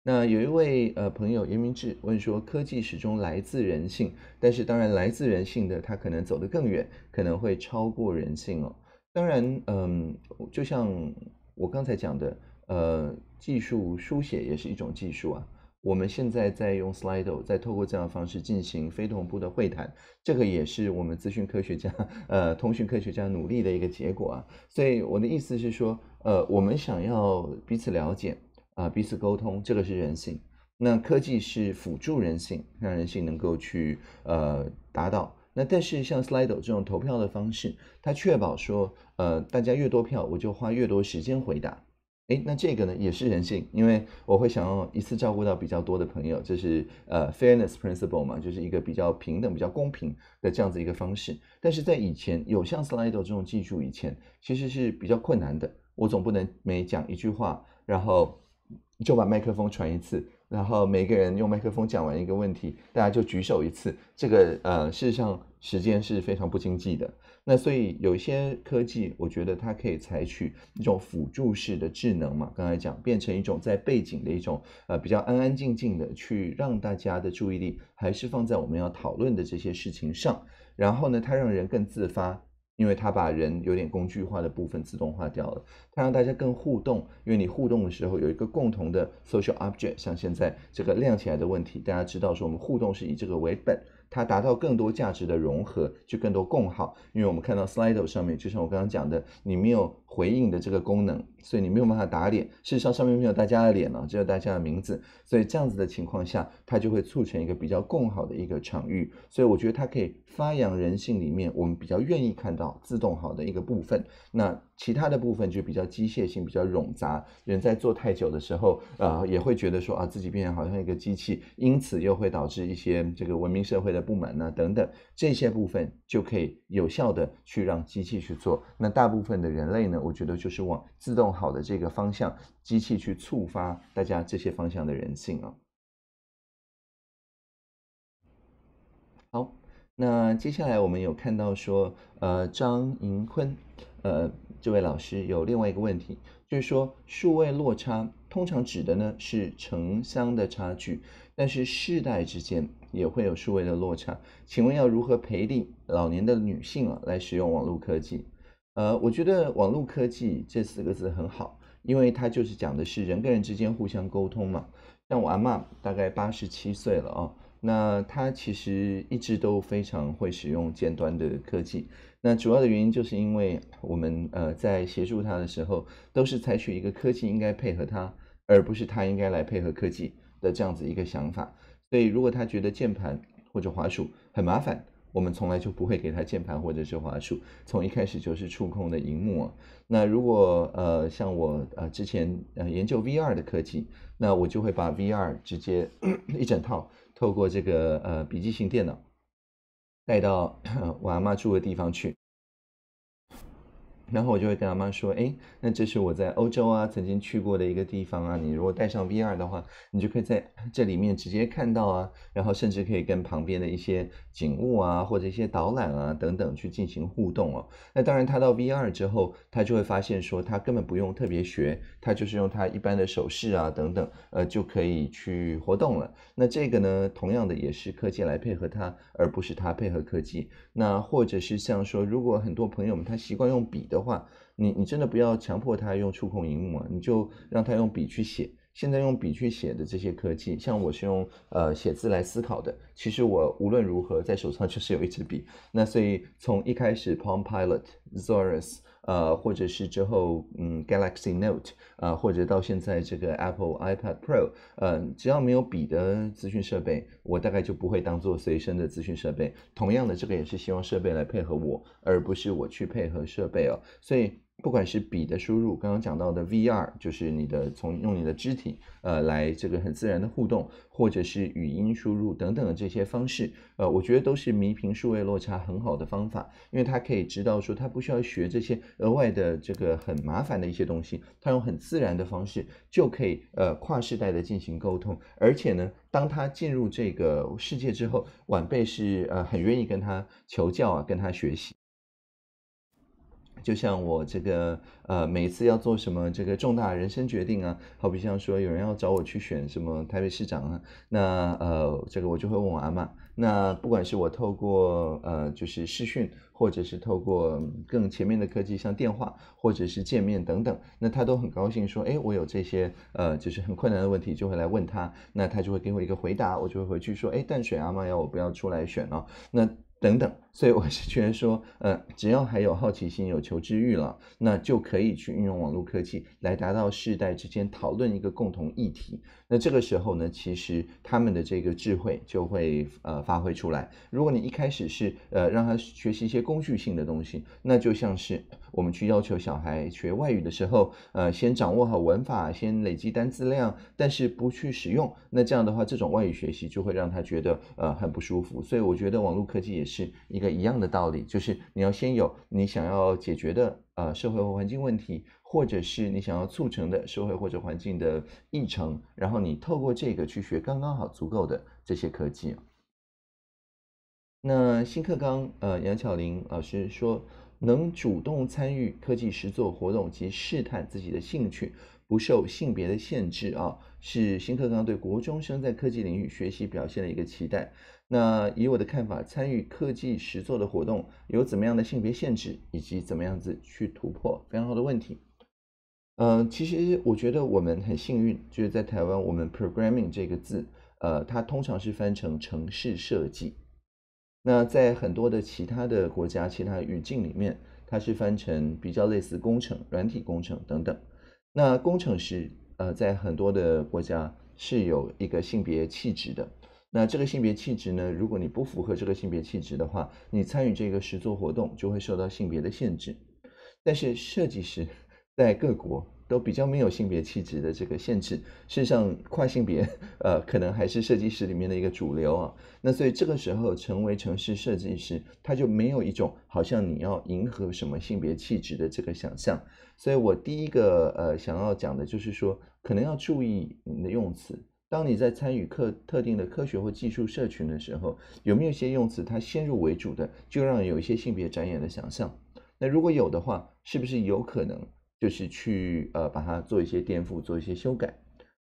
那有一位呃朋友严明志问说：“科技始终来自人性，但是当然来自人性的，它可能走得更远，可能会超过人性哦。当然，嗯，就像我刚才讲的，呃，技术书写也是一种技术啊。我们现在在用 Slido，在透过这样的方式进行非同步的会谈，这个也是我们资讯科学家、呃，通讯科学家努力的一个结果啊。所以我的意思是说，呃，我们想要彼此了解。”啊，彼此沟通，这个是人性。那科技是辅助人性，让人性能够去呃达到。那但是像 Slido 这种投票的方式，它确保说呃大家越多票，我就花越多时间回答。诶，那这个呢也是人性，因为我会想要一次照顾到比较多的朋友，就是呃 fairness principle 嘛，就是一个比较平等、比较公平的这样子一个方式。但是在以前有像 Slido 这种技术以前，其实是比较困难的。我总不能每讲一句话，然后。就把麦克风传一次，然后每个人用麦克风讲完一个问题，大家就举手一次。这个呃，事实上时间是非常不经济的。那所以有一些科技，我觉得它可以采取一种辅助式的智能嘛，刚才讲变成一种在背景的一种呃比较安安静静的去让大家的注意力还是放在我们要讨论的这些事情上，然后呢，它让人更自发。因为它把人有点工具化的部分自动化掉了，它让大家更互动。因为你互动的时候有一个共同的 social object，像现在这个亮起来的问题，大家知道说我们互动是以这个为本，它达到更多价值的融合，就更多共好。因为我们看到 slider 上面，就像我刚刚讲的，你没有。回应的这个功能，所以你没有办法打脸。事实上，上面没有大家的脸呢，只有大家的名字。所以这样子的情况下，它就会促成一个比较共好的一个场域。所以我觉得它可以发扬人性里面我们比较愿意看到自动好的一个部分。那其他的部分就比较机械性、比较冗杂。人在做太久的时候，呃，也会觉得说啊，自己变成好像一个机器，因此又会导致一些这个文明社会的不满呢等等。这些部分就可以有效的去让机器去做。那大部分的人类呢？我觉得就是往自动好的这个方向，机器去触发大家这些方向的人性啊。好，那接下来我们有看到说，呃，张银坤，呃，这位老师有另外一个问题，就是说数位落差通常指的呢是城乡的差距，但是世代之间也会有数位的落差，请问要如何培定老年的女性啊来使用网络科技？呃，我觉得“网络科技”这四个字很好，因为它就是讲的是人跟人之间互相沟通嘛。像我阿妈大概八十七岁了哦，那她其实一直都非常会使用尖端的科技。那主要的原因就是因为我们呃在协助她的时候，都是采取一个科技应该配合她，而不是她应该来配合科技的这样子一个想法。所以如果她觉得键盘或者滑鼠很麻烦，我们从来就不会给它键盘或者是滑鼠，从一开始就是触控的荧幕。那如果呃像我呃之前呃研究 V 二的科技，那我就会把 V 二直接 (clears throat) 一整套透过这个呃笔记型电脑带到 (clears throat) 我阿妈住的地方去。然后我就会跟阿妈说：“哎，那这是我在欧洲啊曾经去过的一个地方啊，你如果带上 V 二的话，你就可以在这里面直接看到啊，然后甚至可以跟旁边的一些。”景物啊，或者一些导览啊等等去进行互动哦。那当然，他到 V r 之后，他就会发现说，他根本不用特别学，他就是用他一般的手势啊等等，呃，就可以去活动了。那这个呢，同样的也是科技来配合他，而不是他配合科技。那或者是像说，如果很多朋友们他习惯用笔的话，你你真的不要强迫他用触控荧幕啊，你就让他用笔去写。现在用笔去写的这些科技，像我是用呃写字来思考的。其实我无论如何在手上确实有一支笔，那所以从一开始 Palm Pilot、z o r u s 呃，或者是之后嗯 Galaxy Note，啊，或者到现在这个 Apple iPad Pro，嗯，只要没有笔的资讯设备，我大概就不会当做随身的资讯设备。同样的，这个也是希望设备来配合我，而不是我去配合设备哦。所以。不管是笔的输入，刚刚讲到的 VR，就是你的从用你的肢体呃来这个很自然的互动，或者是语音输入等等的这些方式，呃，我觉得都是弥平数位落差很好的方法，因为他可以知道说他不需要学这些额外的这个很麻烦的一些东西，他用很自然的方式就可以呃跨世代的进行沟通，而且呢，当他进入这个世界之后，晚辈是呃很愿意跟他求教啊，跟他学习。就像我这个呃，每一次要做什么这个重大人生决定啊，好比像说有人要找我去选什么台北市长啊，那呃，这个我就会问我阿妈。那不管是我透过呃，就是视讯，或者是透过更前面的科技，像电话或者是见面等等，那他都很高兴说，哎，我有这些呃，就是很困难的问题，就会来问他，那他就会给我一个回答，我就会回去说，哎，淡水阿妈要我不要出来选哦，那。等等，所以我是觉得说，呃，只要还有好奇心、有求知欲了，那就可以去运用网络科技来达到世代之间讨论一个共同议题。那这个时候呢，其实他们的这个智慧就会呃发挥出来。如果你一开始是呃让他学习一些工具性的东西，那就像是我们去要求小孩学外语的时候，呃，先掌握好文法，先累积单词量，但是不去使用，那这样的话，这种外语学习就会让他觉得呃很不舒服。所以我觉得网络科技也是。是一个一样的道理，就是你要先有你想要解决的呃社会或环境问题，或者是你想要促成的社会或者环境的议程，然后你透过这个去学刚刚好足够的这些科技。那新课纲呃杨巧玲老师说，能主动参与科技实作活动及试探自己的兴趣，不受性别的限制啊，是新课纲对国中生在科技领域学习表现的一个期待。那以我的看法，参与科技实作的活动有怎么样的性别限制，以及怎么样子去突破，非常好的问题。嗯，其实我觉得我们很幸运，就是在台湾，我们 programming 这个字，呃，它通常是翻成城市设计。那在很多的其他的国家，其他语境里面，它是翻成比较类似工程、软体工程等等。那工程师，呃，在很多的国家是有一个性别气质的。那这个性别气质呢？如果你不符合这个性别气质的话，你参与这个实作活动就会受到性别的限制。但是设计师在各国都比较没有性别气质的这个限制，事实上跨性别呃可能还是设计师里面的一个主流啊。那所以这个时候成为城市设计师，他就没有一种好像你要迎合什么性别气质的这个想象。所以我第一个呃想要讲的就是说，可能要注意你的用词。当你在参与特特定的科学或技术社群的时候，有没有一些用词，它先入为主的就让有一些性别展演的想象？那如果有的话，是不是有可能就是去呃把它做一些颠覆，做一些修改？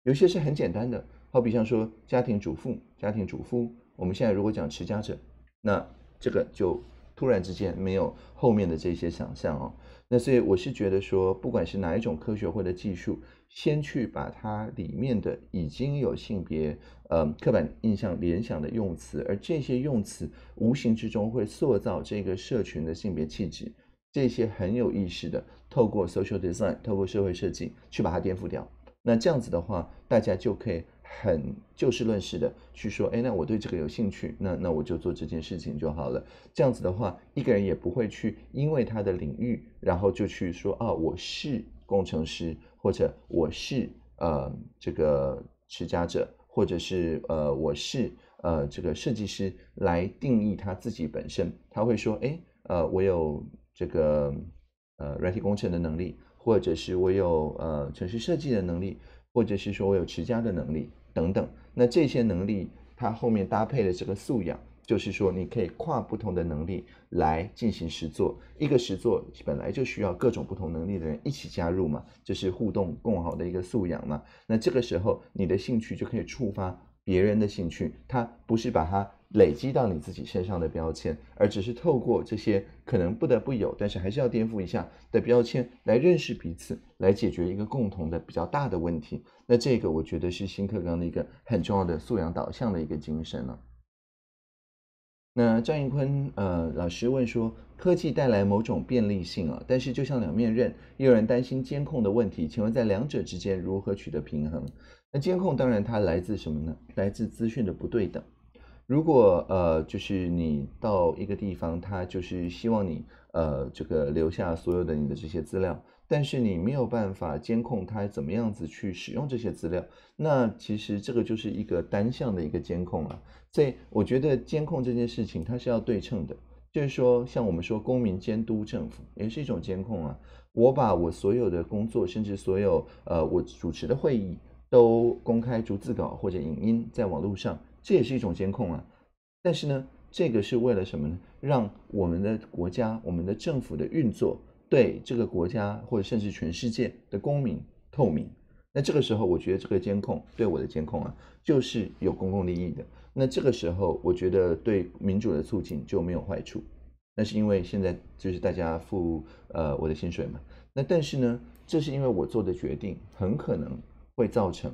有些是很简单的，好比像说家庭主妇，家庭主夫，我们现在如果讲持家者，那这个就突然之间没有后面的这些想象哦。那所以我是觉得说，不管是哪一种科学或者技术，先去把它里面的已经有性别，嗯，刻板印象联想的用词，而这些用词无形之中会塑造这个社群的性别气质，这些很有意识的，透过 social design，透过社会设计去把它颠覆掉。那这样子的话，大家就可以。很就事论事的去说，哎，那我对这个有兴趣，那那我就做这件事情就好了。这样子的话，一个人也不会去因为他的领域，然后就去说啊，我是工程师，或者我是呃这个持家者，或者是呃我是呃这个设计师来定义他自己本身。他会说，哎，呃，我有这个呃软体工程的能力，或者是我有呃城市设计的能力，或者是说我有持家的能力。等等，那这些能力，它后面搭配的这个素养，就是说，你可以跨不同的能力来进行实作。一个实作本来就需要各种不同能力的人一起加入嘛，就是互动共好的一个素养嘛。那这个时候，你的兴趣就可以触发别人的兴趣，它不是把它。累积到你自己身上的标签，而只是透过这些可能不得不有，但是还是要颠覆一下的标签来认识彼此，来解决一个共同的比较大的问题。那这个我觉得是新课纲的一个很重要的素养导向的一个精神了。那张盈坤呃老师问说，科技带来某种便利性啊，但是就像两面刃，也有人担心监控的问题。请问在两者之间如何取得平衡？那监控当然它来自什么呢？来自资讯的不对等。如果呃，就是你到一个地方，他就是希望你呃，这个留下所有的你的这些资料，但是你没有办法监控他怎么样子去使用这些资料，那其实这个就是一个单向的一个监控了。所以我觉得监控这件事情，它是要对称的，就是说，像我们说公民监督政府，也是一种监控啊。我把我所有的工作，甚至所有呃我主持的会议，都公开逐字稿或者影音在网络上。这也是一种监控啊，但是呢，这个是为了什么呢？让我们的国家、我们的政府的运作对这个国家或者甚至全世界的公民透明。那这个时候，我觉得这个监控对我的监控啊，就是有公共利益的。那这个时候，我觉得对民主的促进就没有坏处。那是因为现在就是大家付呃我的薪水嘛。那但是呢，这是因为我做的决定很可能会造成。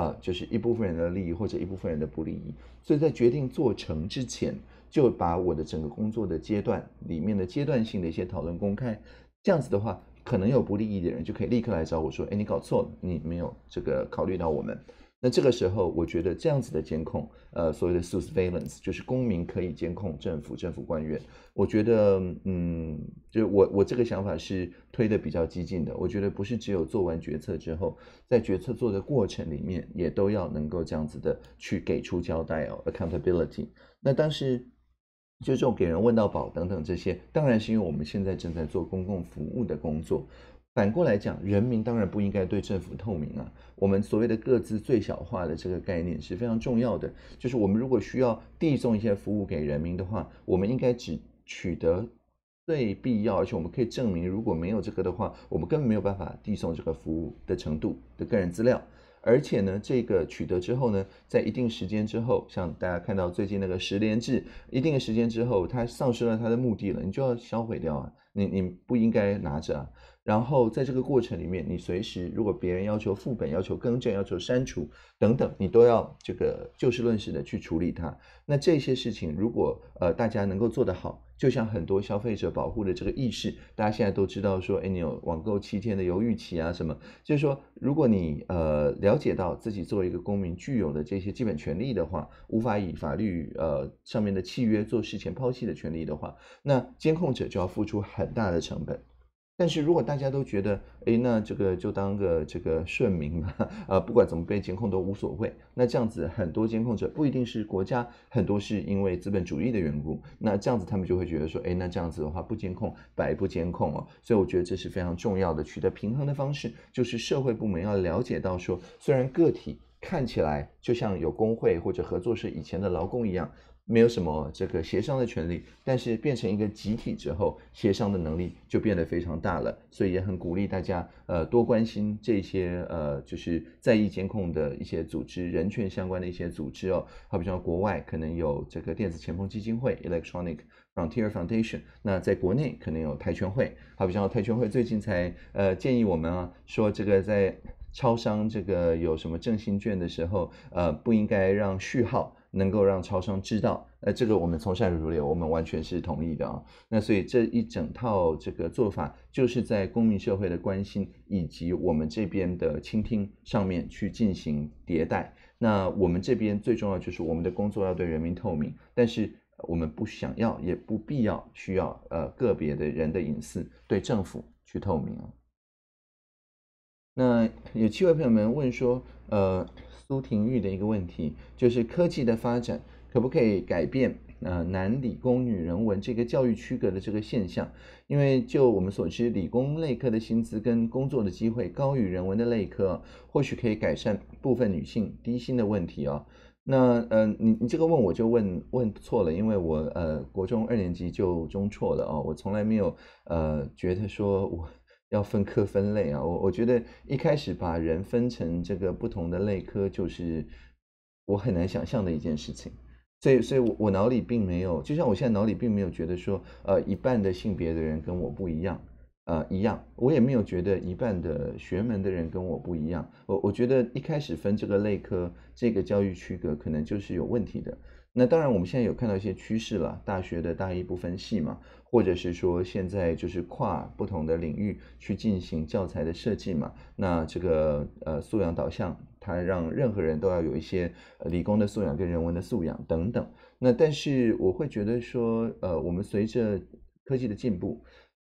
呃，就是一部分人的利益或者一部分人的不利益，所以在决定做成之前，就把我的整个工作的阶段里面的阶段性的一些讨论公开，这样子的话，可能有不利益的人就可以立刻来找我说，哎，你搞错了，你没有这个考虑到我们。那这个时候，我觉得这样子的监控，呃，所谓的 s u s v e i l l a n c e 就是公民可以监控政府、政府官员。我觉得，嗯，就我我这个想法是推的比较激进的。我觉得不是只有做完决策之后，在决策做的过程里面，也都要能够这样子的去给出交代哦，accountability。那但是，就这种给人问到宝等等这些，当然是因为我们现在正在做公共服务的工作。反过来讲，人民当然不应该对政府透明啊。我们所谓的各自最小化的这个概念是非常重要的。就是我们如果需要递送一些服务给人民的话，我们应该只取得最必要，而且我们可以证明，如果没有这个的话，我们根本没有办法递送这个服务的程度的个人资料。而且呢，这个取得之后呢，在一定时间之后，像大家看到最近那个十连制，一定的时间之后，它丧失了它的目的了，你就要销毁掉啊！你你不应该拿着。啊。然后在这个过程里面，你随时如果别人要求副本、要求更正、要求删除等等，你都要这个就事论事的去处理它。那这些事情，如果呃大家能够做得好，就像很多消费者保护的这个意识，大家现在都知道说，哎，你有网购七天的犹豫期啊什么。就是说，如果你呃了解到自己作为一个公民具有的这些基本权利的话，无法以法律呃上面的契约做事前抛弃的权利的话，那监控者就要付出很大的成本。但是如果大家都觉得，哎，那这个就当个这个顺民吧，呃，不管怎么被监控都无所谓。那这样子，很多监控者不一定是国家，很多是因为资本主义的缘故。那这样子，他们就会觉得说，哎，那这样子的话不监控，白不监控哦。所以我觉得这是非常重要的，取得平衡的方式，就是社会部门要了解到说，虽然个体看起来就像有工会或者合作社以前的劳工一样。没有什么这个协商的权利，但是变成一个集体之后，协商的能力就变得非常大了，所以也很鼓励大家呃多关心这些呃就是在意监控的一些组织、人权相关的一些组织哦，好比像国外可能有这个电子前锋基金会 （Electronic Frontier Foundation），那在国内可能有泰拳会，好比像泰拳会最近才呃建议我们啊说这个在超商这个有什么正新卷的时候呃不应该让序号。能够让超商知道，呃，这个我们从善如流，我们完全是同意的啊。那所以这一整套这个做法，就是在公民社会的关心以及我们这边的倾听上面去进行迭代。那我们这边最重要就是我们的工作要对人民透明，但是我们不想要，也不必要需要呃个别的人的隐私对政府去透明啊。那有七位朋友们问说，呃。苏廷玉的一个问题就是科技的发展可不可以改变呃男理工女人文这个教育区隔的这个现象？因为就我们所知，理工类科的薪资跟工作的机会高于人文的类科，或许可以改善部分女性低薪的问题啊。那呃，你你这个问我就问问错了，因为我呃国中二年级就中辍了哦，我从来没有呃觉得说我。要分科分类啊，我我觉得一开始把人分成这个不同的类科，就是我很难想象的一件事情。所以，所以，我我脑里并没有，就像我现在脑里并没有觉得说，呃，一半的性别的人跟我不一样，呃，一样，我也没有觉得一半的学门的人跟我不一样。我我觉得一开始分这个类科，这个教育区隔可能就是有问题的。那当然，我们现在有看到一些趋势了。大学的大一不分系嘛，或者是说现在就是跨不同的领域去进行教材的设计嘛。那这个呃，素养导向，它让任何人都要有一些理工的素养跟人文的素养等等。那但是我会觉得说，呃，我们随着科技的进步，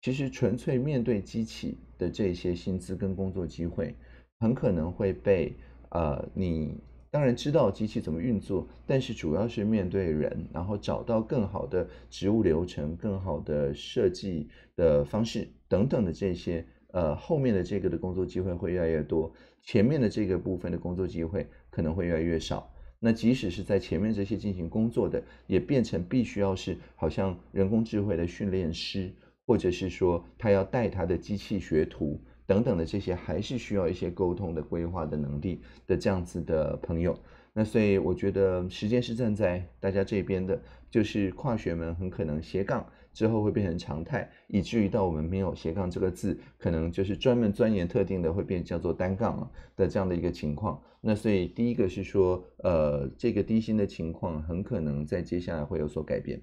其实纯粹面对机器的这些薪资跟工作机会，很可能会被呃你。当然知道机器怎么运作，但是主要是面对人，然后找到更好的植物流程、更好的设计的方式等等的这些，呃，后面的这个的工作机会会越来越多，前面的这个部分的工作机会可能会越来越少。那即使是在前面这些进行工作的，也变成必须要是好像人工智慧的训练师，或者是说他要带他的机器学徒。等等的这些还是需要一些沟通的、规划的能力的这样子的朋友。那所以我觉得时间是站在大家这边的，就是跨学门很可能斜杠之后会变成常态，以至于到我们没有斜杠这个字，可能就是专门钻研特定的会变叫做单杠了的这样的一个情况。那所以第一个是说，呃，这个低薪的情况很可能在接下来会有所改变。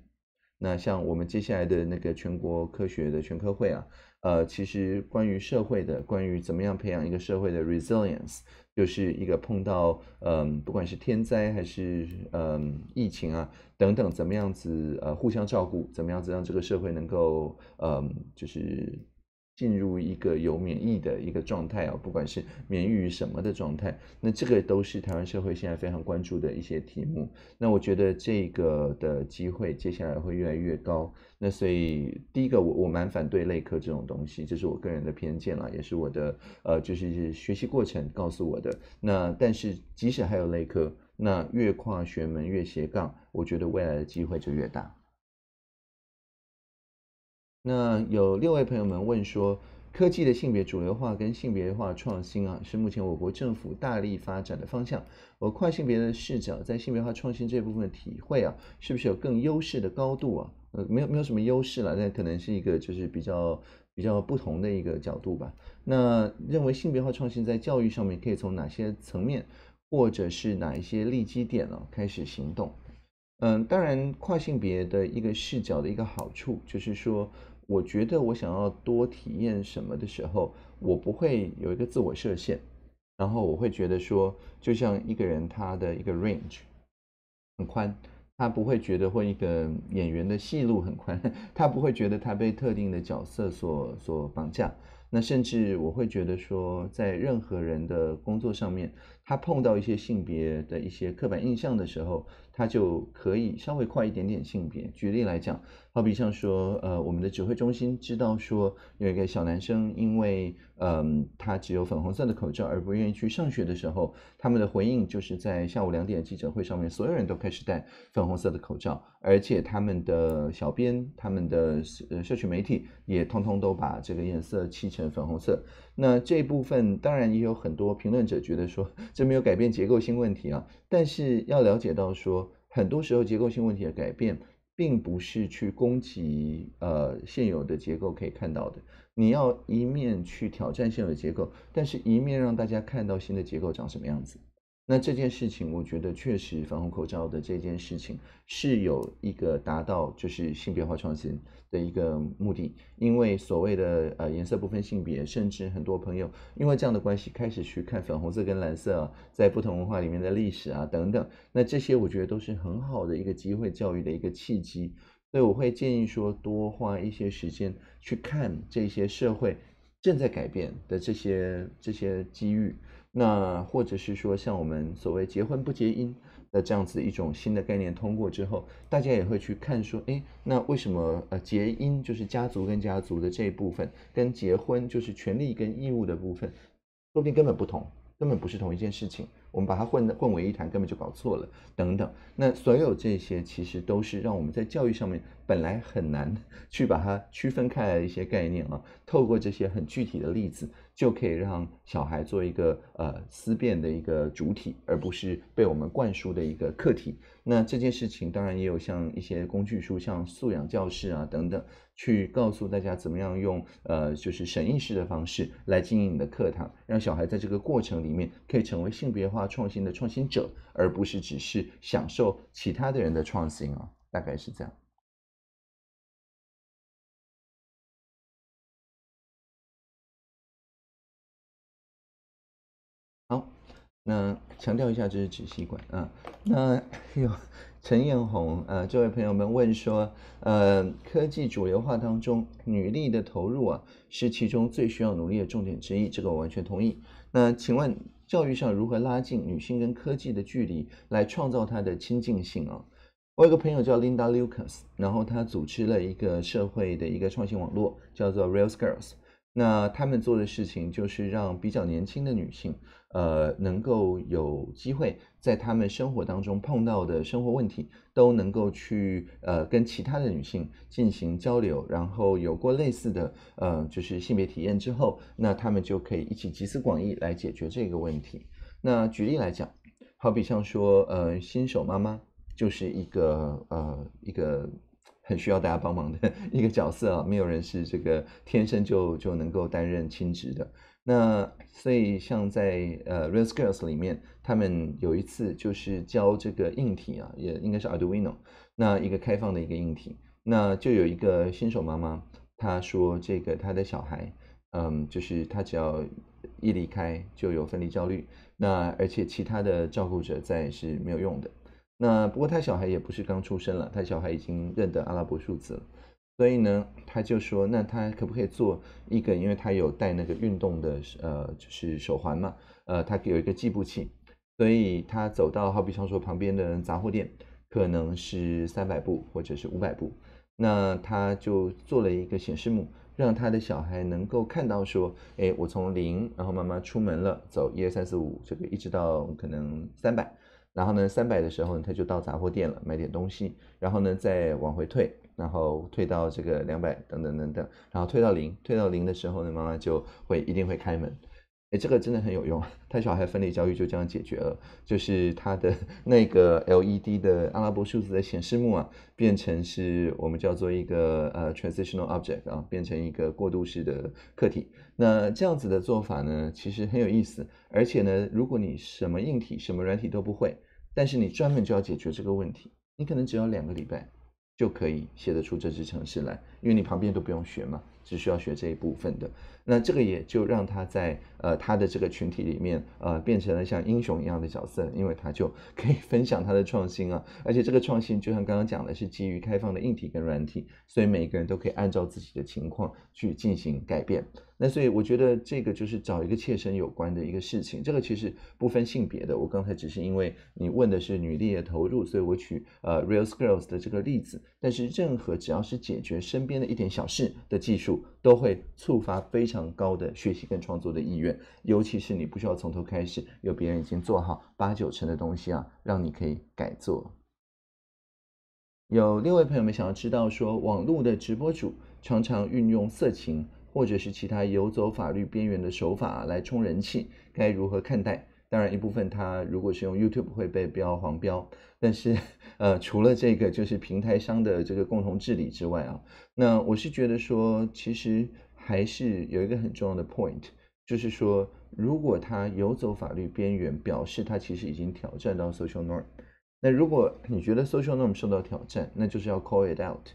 那像我们接下来的那个全国科学的全科会啊。呃，其实关于社会的，关于怎么样培养一个社会的 resilience，就是一个碰到嗯，不管是天灾还是嗯疫情啊等等，怎么样子呃互相照顾，怎么样子让这个社会能够嗯就是。进入一个有免疫的一个状态啊，不管是免疫于什么的状态，那这个都是台湾社会现在非常关注的一些题目。那我觉得这个的机会接下来会越来越高。那所以第一个，我我蛮反对内科这种东西，这是我个人的偏见啦，也是我的呃，就是学习过程告诉我的。那但是即使还有内科，那越跨学门越斜杠，我觉得未来的机会就越大。那有六位朋友们问说，科技的性别主流化跟性别化创新啊，是目前我国政府大力发展的方向。我跨性别的视角在性别化创新这部分体会啊，是不是有更优势的高度啊？呃，没有没有什么优势了，那可能是一个就是比较比较不同的一个角度吧。那认为性别化创新在教育上面可以从哪些层面，或者是哪一些利基点呢？开始行动。嗯，当然跨性别的一个视角的一个好处就是说。我觉得我想要多体验什么的时候，我不会有一个自我设限，然后我会觉得说，就像一个人他的一个 range 很宽，他不会觉得或一个演员的戏路很宽，他不会觉得他被特定的角色所所绑架。那甚至我会觉得说，在任何人的工作上面。他碰到一些性别的一些刻板印象的时候，他就可以稍微跨一点点性别。举例来讲，好比像说，呃，我们的指挥中心知道说有一个小男生，因为嗯，他只有粉红色的口罩而不愿意去上学的时候，他们的回应就是在下午两点记者会上面，所有人都开始戴粉红色的口罩，而且他们的小编、他们的呃社区媒体也通通都把这个颜色漆成粉红色。那这部分当然也有很多评论者觉得说这没有改变结构性问题啊，但是要了解到说很多时候结构性问题的改变并不是去攻击呃现有的结构可以看到的，你要一面去挑战现有的结构，但是一面让大家看到新的结构长什么样子。那这件事情，我觉得确实粉红口罩的这件事情是有一个达到就是性别化创新的一个目的，因为所谓的呃颜色不分性别，甚至很多朋友因为这样的关系开始去看粉红色跟蓝色啊、在不同文化里面的历史啊等等，那这些我觉得都是很好的一个机会教育的一个契机，所以我会建议说多花一些时间去看这些社会正在改变的这些这些机遇。那或者是说，像我们所谓结婚不结姻的这样子一种新的概念通过之后，大家也会去看说，哎，那为什么呃结姻就是家族跟家族的这一部分，跟结婚就是权利跟义务的部分，说不定根本不同，根本不是同一件事情，我们把它混混为一谈，根本就搞错了等等。那所有这些其实都是让我们在教育上面本来很难 (laughs) 去把它区分开来的一些概念啊，透过这些很具体的例子。就可以让小孩做一个呃思辨的一个主体，而不是被我们灌输的一个客体。那这件事情当然也有像一些工具书、像素养教室啊等等，去告诉大家怎么样用呃就是审议式的方式来经营你的课堂，让小孩在这个过程里面可以成为性别化创新的创新者，而不是只是享受其他的人的创新啊。大概是这样。那强调一下，这是指吸管啊。那 (laughs) 有 (laughs) 陈彦宏啊，这位朋友们问说，呃，科技主流化当中，女力的投入啊，是其中最需要努力的重点之一。这个我完全同意。那请问，教育上如何拉近女性跟科技的距离，来创造她的亲近性啊？我有个朋友叫 Linda Lucas，然后她组织了一个社会的一个创新网络，叫做 Real Girls。那他们做的事情就是让比较年轻的女性，呃，能够有机会在她们生活当中碰到的生活问题，都能够去呃跟其他的女性进行交流，然后有过类似的呃就是性别体验之后，那她们就可以一起集思广益来解决这个问题。那举例来讲，好比像说呃新手妈妈就是一个呃一个。很需要大家帮忙的 (laughs) 一个角色啊，没有人是这个天生就就能够担任亲职的。那所以像在呃 r s e r Girls 里面，他们有一次就是教这个硬体啊，也应该是 Arduino，那一个开放的一个硬体，那就有一个新手妈妈她说，这个她的小孩，嗯，就是她只要一离开就有分离焦虑，那而且其他的照顾者在是没有用的。那不过他小孩也不是刚出生了，他小孩已经认得阿拉伯数字了，所以呢，他就说，那他可不可以做一个？因为他有戴那个运动的呃，就是手环嘛，呃，他有一个计步器，所以他走到好比上说旁边的杂货店，可能是三百步或者是五百步，那他就做了一个显示幕，让他的小孩能够看到说，哎，我从零，然后妈妈出门了，走一二三四五，这个一直到可能三百。然后呢，三百的时候呢，他就到杂货店了，买点东西。然后呢，再往回退，然后退到这个两百，等等等等，然后退到零，退到零的时候呢，妈妈就会一定会开门。哎，这个真的很有用，他小孩分离焦虑就这样解决了。就是他的那个 LED 的阿拉伯数字的显示幕啊，变成是我们叫做一个呃 transitional object 啊，变成一个过渡式的客体。那这样子的做法呢，其实很有意思。而且呢，如果你什么硬体、什么软体都不会，但是你专门就要解决这个问题，你可能只要两个礼拜，就可以写得出这支程式来，因为你旁边都不用学嘛，只需要学这一部分的。那这个也就让他在呃他的这个群体里面，呃变成了像英雄一样的角色，因为他就可以分享他的创新啊，而且这个创新就像刚刚讲的，是基于开放的硬体跟软体，所以每个人都可以按照自己的情况去进行改变。那所以我觉得这个就是找一个切身有关的一个事情，这个其实不分性别的。我刚才只是因为你问的是女力的投入，所以我取呃 reals girls 的这个例子，但是任何只要是解决身边的一点小事的技术，都会触发非常。高的学习跟创作的意愿，尤其是你不需要从头开始，有别人已经做好八九成的东西啊，让你可以改做。有六位朋友们想要知道说，网络的直播主常常运用色情或者是其他游走法律边缘的手法来充人气，该如何看待？当然，一部分他如果是用 YouTube 会被标黄标，但是呃，除了这个，就是平台商的这个共同治理之外啊，那我是觉得说，其实。还是有一个很重要的 point，就是说，如果他游走法律边缘，表示他其实已经挑战到 social norm。那如果你觉得 social norm 受到挑战，那就是要 call it out。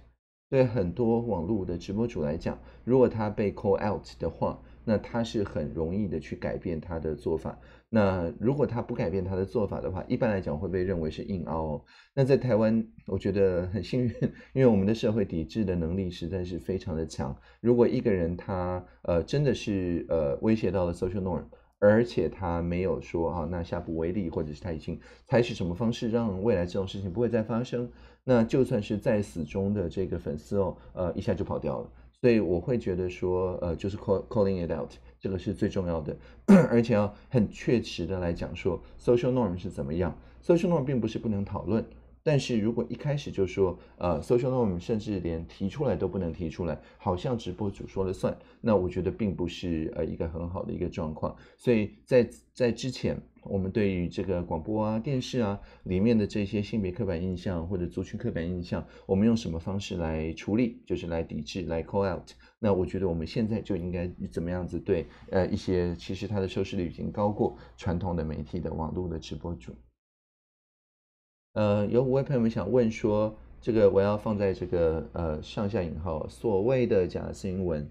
对很多网络的直播主来讲，如果他被 call out 的话，那他是很容易的去改变他的做法。那如果他不改变他的做法的话，一般来讲会被认为是硬凹、哦。那在台湾，我觉得很幸运，因为我们的社会抵制的能力实在是非常的强。如果一个人他呃真的是呃威胁到了 social norm，而且他没有说啊，那下不为例，或者是他已经采取什么方式让未来这种事情不会再发生，那就算是在死忠的这个粉丝哦，呃一下就跑掉了。所以我会觉得说，呃，就是 calling it out，这个是最重要的，(clears throat) 而且要很确实的来讲说 social norm 是怎么样。social norm 并不是不能讨论。但是如果一开始就说呃，social norm，甚至连提出来都不能提出来，好像直播主说了算，那我觉得并不是呃一个很好的一个状况。所以在在之前，我们对于这个广播啊、电视啊里面的这些性别刻板印象或者族群刻板印象，我们用什么方式来处理，就是来抵制、来 call out。那我觉得我们现在就应该怎么样子对呃一些其实它的收视率已经高过传统的媒体的网络的直播主。呃，有五位朋友们想问说，这个我要放在这个呃上下引号所谓的假新闻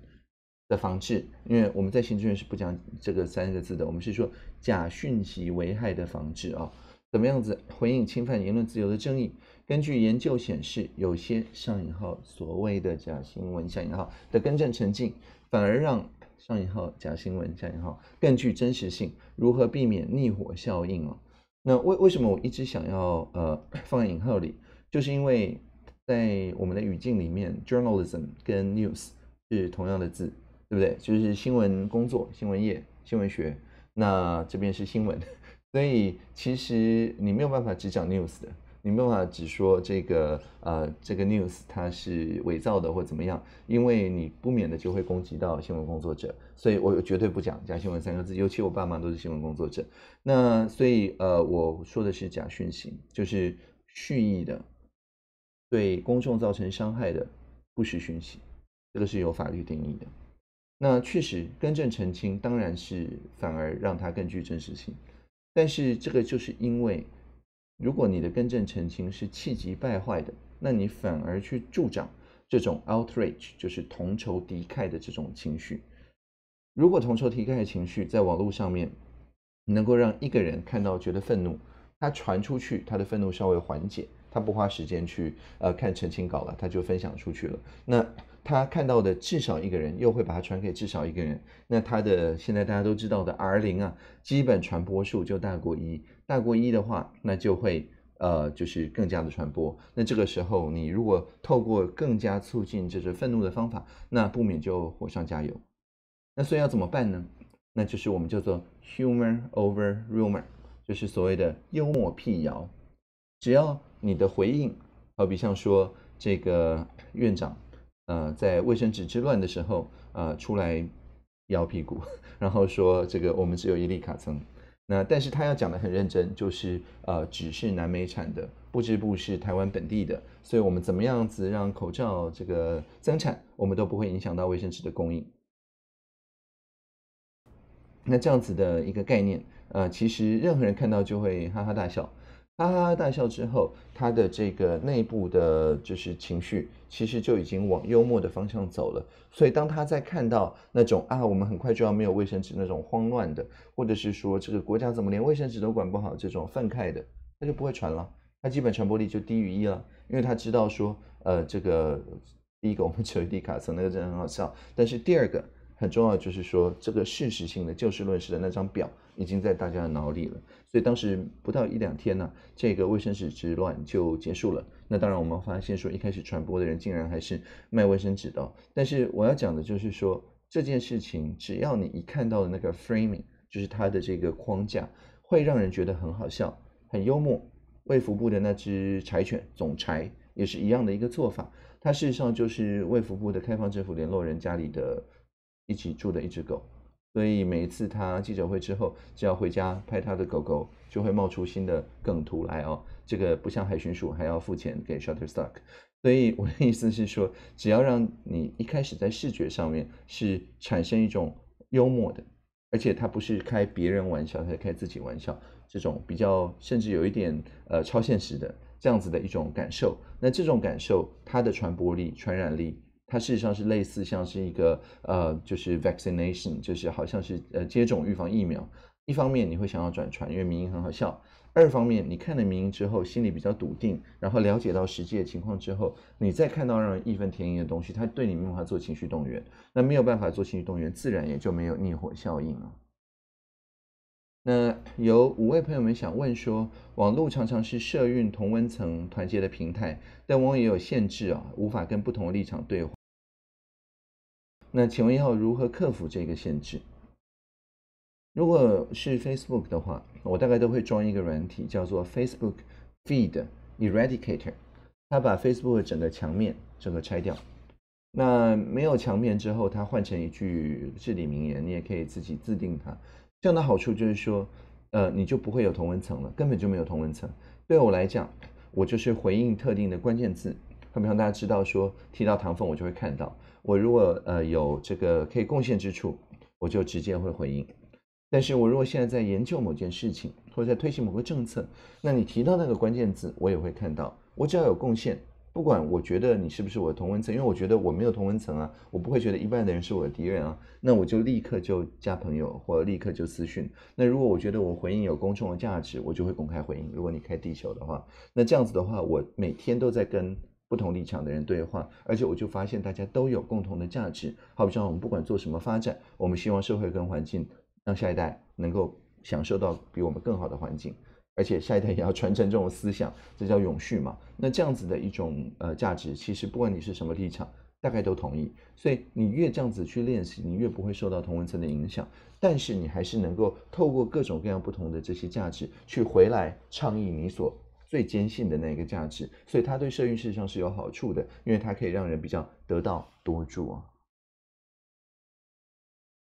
的防治，因为我们在行政院是不讲这个三个字的，我们是说假讯息危害的防治啊，怎么样子回应侵犯言论自由的争议？根据研究显示，有些上引号所谓的假新闻下引号的更正澄清，反而让上引号假新闻下引号更具真实性，如何避免逆火效应啊？那为为什么我一直想要呃放在引号里？就是因为在我们的语境里面，journalism 跟 news 是同样的字，对不对？就是新闻工作、新闻业、新闻学。那这边是新闻，(laughs) 所以其实你没有办法只讲 news 的。你没办法只说这个，呃，这个 news 它是伪造的或怎么样，因为你不免的就会攻击到新闻工作者，所以我绝对不讲假新闻三个字，尤其我爸妈都是新闻工作者，那所以呃我说的是假讯息，就是蓄意的对公众造成伤害的不实讯息，这个是有法律定义的。那确实更正澄清当然是反而让它更具真实性，但是这个就是因为。如果你的更正澄清是气急败坏的，那你反而去助长这种 outrage，就是同仇敌忾的这种情绪。如果同仇敌忾的情绪在网络上面能够让一个人看到觉得愤怒，他传出去，他的愤怒稍微缓解，他不花时间去呃看澄清稿了，他就分享出去了。那他看到的至少一个人，又会把它传给至少一个人。那他的现在大家都知道的 R 零啊，基本传播数就大过一，大过一的话，那就会呃，就是更加的传播。那这个时候，你如果透过更加促进就是愤怒的方法，那不免就火上加油。那所以要怎么办呢？那就是我们叫做 humor over rumor，就是所谓的幽默辟谣。只要你的回应，好比像说这个院长。呃，在卫生纸之乱的时候，呃，出来摇屁股，(laughs) 然后说这个我们只有一粒卡层，那但是他要讲的很认真，就是呃，纸是南美产的，布织布是台湾本地的，所以我们怎么样子让口罩这个增产，我们都不会影响到卫生纸的供应。那这样子的一个概念，呃，其实任何人看到就会哈哈大笑。哈哈大笑之后，他的这个内部的就是情绪，其实就已经往幽默的方向走了。所以，当他在看到那种啊，我们很快就要没有卫生纸那种慌乱的，或者是说这个国家怎么连卫生纸都管不好这种愤慨的，他就不会传了，他基本传播力就低于一了，因为他知道说，呃，这个第一个我们九 (laughs) 一底卡层那个真的很好笑，但是第二个。很重要就是说，这个事实性的就事论事的那张表已经在大家的脑里了。所以当时不到一两天呢，这个卫生纸之乱就结束了。那当然，我们发现说，一开始传播的人竟然还是卖卫生纸的。但是我要讲的就是说，这件事情只要你一看到的那个 framing，就是它的这个框架，会让人觉得很好笑、很幽默。卫福部的那只柴犬总柴也是一样的一个做法，它事实上就是卫福部的开放政府联络人家里的。一起住的一只狗，所以每一次他记者会之后，只要回家拍他的狗狗，就会冒出新的梗图来哦。这个不像海巡署还要付钱给 Shutterstock，所以我的意思是说，只要让你一开始在视觉上面是产生一种幽默的，而且他不是开别人玩笑，他开自己玩笑，这种比较甚至有一点呃超现实的这样子的一种感受，那这种感受它的传播力、传染力。它事实上是类似像是一个呃，就是 vaccination，就是好像是呃接种预防疫苗。一方面你会想要转传，因为民营很好笑；二方面你看了民营之后，心里比较笃定，然后了解到实际的情况之后，你再看到让人义愤填膺的东西，他对你没有办法做情绪动员，那没有办法做情绪动员，自然也就没有逆火效应了。那有五位朋友们想问说，网络常常是社运同温层团结的平台，但往往也有限制啊，无法跟不同立场对话。那请问要如何克服这个限制？如果是 Facebook 的话，我大概都会装一个软体，叫做 Facebook Feed Eradicator，它把 Facebook 整个墙面整个拆掉。那没有墙面之后，它换成一句至理名言，你也可以自己自定它。这样的好处就是说，呃，你就不会有同文层了，根本就没有同文层。对我来讲，我就是回应特定的关键词，比方大家知道说提到唐风，我就会看到。我如果呃有这个可以贡献之处，我就直接会回应。但是我如果现在在研究某件事情，或者在推行某个政策，那你提到那个关键字，我也会看到。我只要有贡献，不管我觉得你是不是我的同文层，因为我觉得我没有同文层啊，我不会觉得一半的人是我的敌人啊。那我就立刻就加朋友，或立刻就私讯。那如果我觉得我回应有公众的价值，我就会公开回应。如果你开地球的话，那这样子的话，我每天都在跟。不同立场的人对话，而且我就发现大家都有共同的价值。好比说，我们不管做什么发展，我们希望社会跟环境让下一代能够享受到比我们更好的环境，而且下一代也要传承这种思想，这叫永续嘛。那这样子的一种呃价值，其实不管你是什么立场，大概都同意。所以你越这样子去练习，你越不会受到同文层的影响，但是你还是能够透过各种各样不同的这些价值去回来倡议你所。最坚信的那个价值，所以它对社运事实上是有好处的，因为它可以让人比较得道多助啊。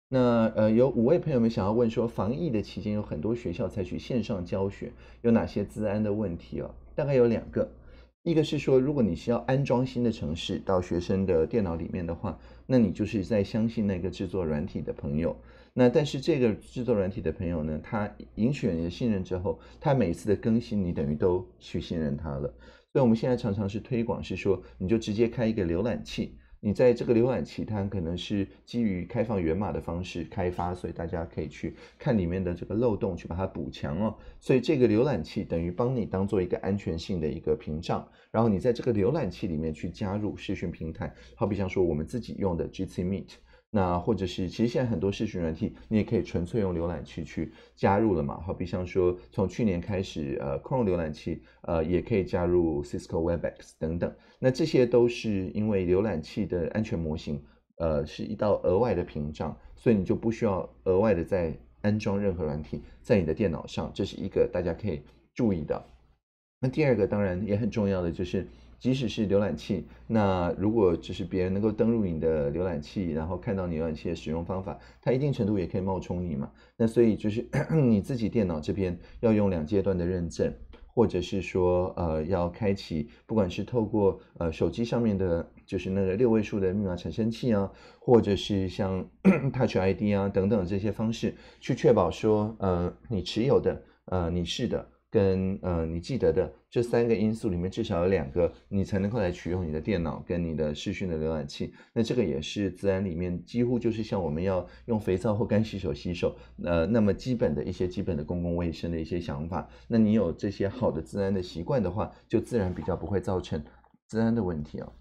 那呃，有五位朋友们想要问说，防疫的期间有很多学校采取线上教学，有哪些治安的问题啊？大概有两个，一个是说，如果你需要安装新的程市到学生的电脑里面的话，那你就是在相信那个制作软体的朋友。那但是这个制作软体的朋友呢，他赢取你的信任之后，他每一次的更新，你等于都去信任他了。所以我们现在常常是推广，是说你就直接开一个浏览器，你在这个浏览器，它可能是基于开放源码的方式开发，所以大家可以去看里面的这个漏洞，去把它补强哦。所以这个浏览器等于帮你当做一个安全性的一个屏障，然后你在这个浏览器里面去加入视讯平台，好比像说我们自己用的 G C Meet。那或者是，其实现在很多视讯软体，你也可以纯粹用浏览器去加入了嘛。好比像说，从去年开始，呃，Chrome 浏览器，呃，也可以加入 Cisco Webex 等等。那这些都是因为浏览器的安全模型，呃，是一道额外的屏障，所以你就不需要额外的再安装任何软体在你的电脑上。这是一个大家可以注意的。那第二个当然也很重要的就是。即使是浏览器，那如果就是别人能够登录你的浏览器，然后看到你浏览器的使用方法，它一定程度也可以冒充你嘛。那所以就是 (coughs) 你自己电脑这边要用两阶段的认证，或者是说呃要开启，不管是透过呃手机上面的，就是那个六位数的密码产生器啊，或者是像 (coughs) Touch ID 啊等等这些方式，去确保说呃你持有的呃你是的。跟呃，你记得的这三个因素里面至少有两个，你才能够来取用你的电脑跟你的视讯的浏览器。那这个也是自然里面几乎就是像我们要用肥皂或干洗手洗手，呃，那么基本的一些基本的公共卫生的一些想法。那你有这些好的自然的习惯的话，就自然比较不会造成自然的问题哦。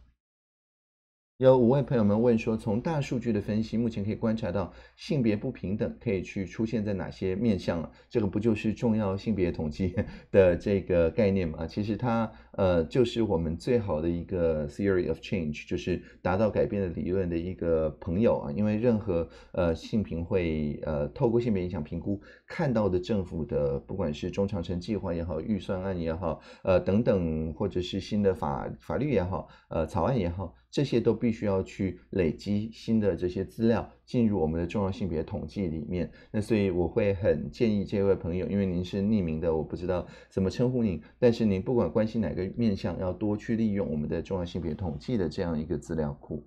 有五位朋友们问说，从大数据的分析，目前可以观察到性别不平等可以去出现在哪些面相了？这个不就是重要性别统计的这个概念吗？其实它呃就是我们最好的一个 theory of change，就是达到改变的理论的一个朋友啊。因为任何呃性评会呃透过性别影响评估。看到的政府的，不管是中长程计划也好，预算案也好，呃等等，或者是新的法法律也好，呃草案也好，这些都必须要去累积新的这些资料，进入我们的重要性别统计里面。那所以我会很建议这位朋友，因为您是匿名的，我不知道怎么称呼您，但是您不管关心哪个面向，要多去利用我们的重要性别统计的这样一个资料库。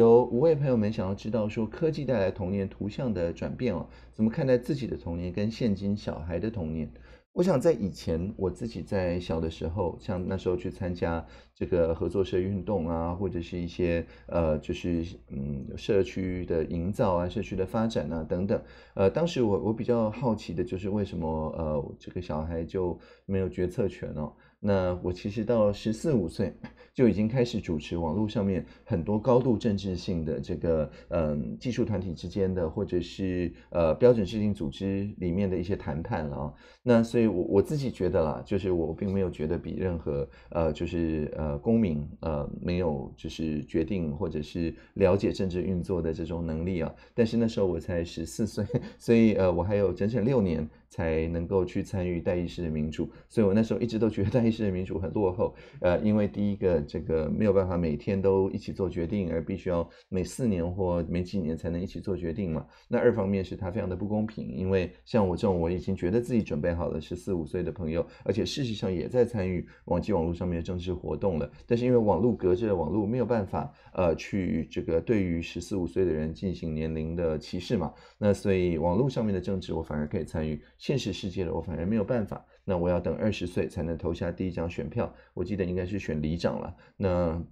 有五位朋友们想要知道说，科技带来童年图像的转变哦，怎么看待自己的童年跟现今小孩的童年？我想在以前我自己在小的时候，像那时候去参加这个合作社运动啊，或者是一些呃，就是嗯社区的营造啊，社区的发展啊等等。呃，当时我我比较好奇的就是为什么呃这个小孩就没有决策权哦？那我其实到十四五岁。就已经开始主持网络上面很多高度政治性的这个嗯技术团体之间的，或者是呃标准制定组织里面的一些谈判了啊。那所以，我我自己觉得啦，就是我并没有觉得比任何呃，就是呃公民呃没有就是决定或者是了解政治运作的这种能力啊。但是那时候我才十四岁，(laughs) 所以呃我还有整整六年才能够去参与代议事的民主。所以我那时候一直都觉得代议事的民主很落后，呃，因为第一个这个没有办法每天都一起做决定，而必须要每四年或每几年才能一起做决定嘛。那二方面是他非常的不公平，因为像我这种我已经觉得自己准备好。好的，十四五岁的朋友，而且事实上也在参与网际网络上面的政治活动了。但是因为网络隔着网络，没有办法呃去这个对于十四五岁的人进行年龄的歧视嘛。那所以网络上面的政治我反而可以参与，现实世界的我反而没有办法。那我要等二十岁才能投下第一张选票。我记得应该是选里长了。那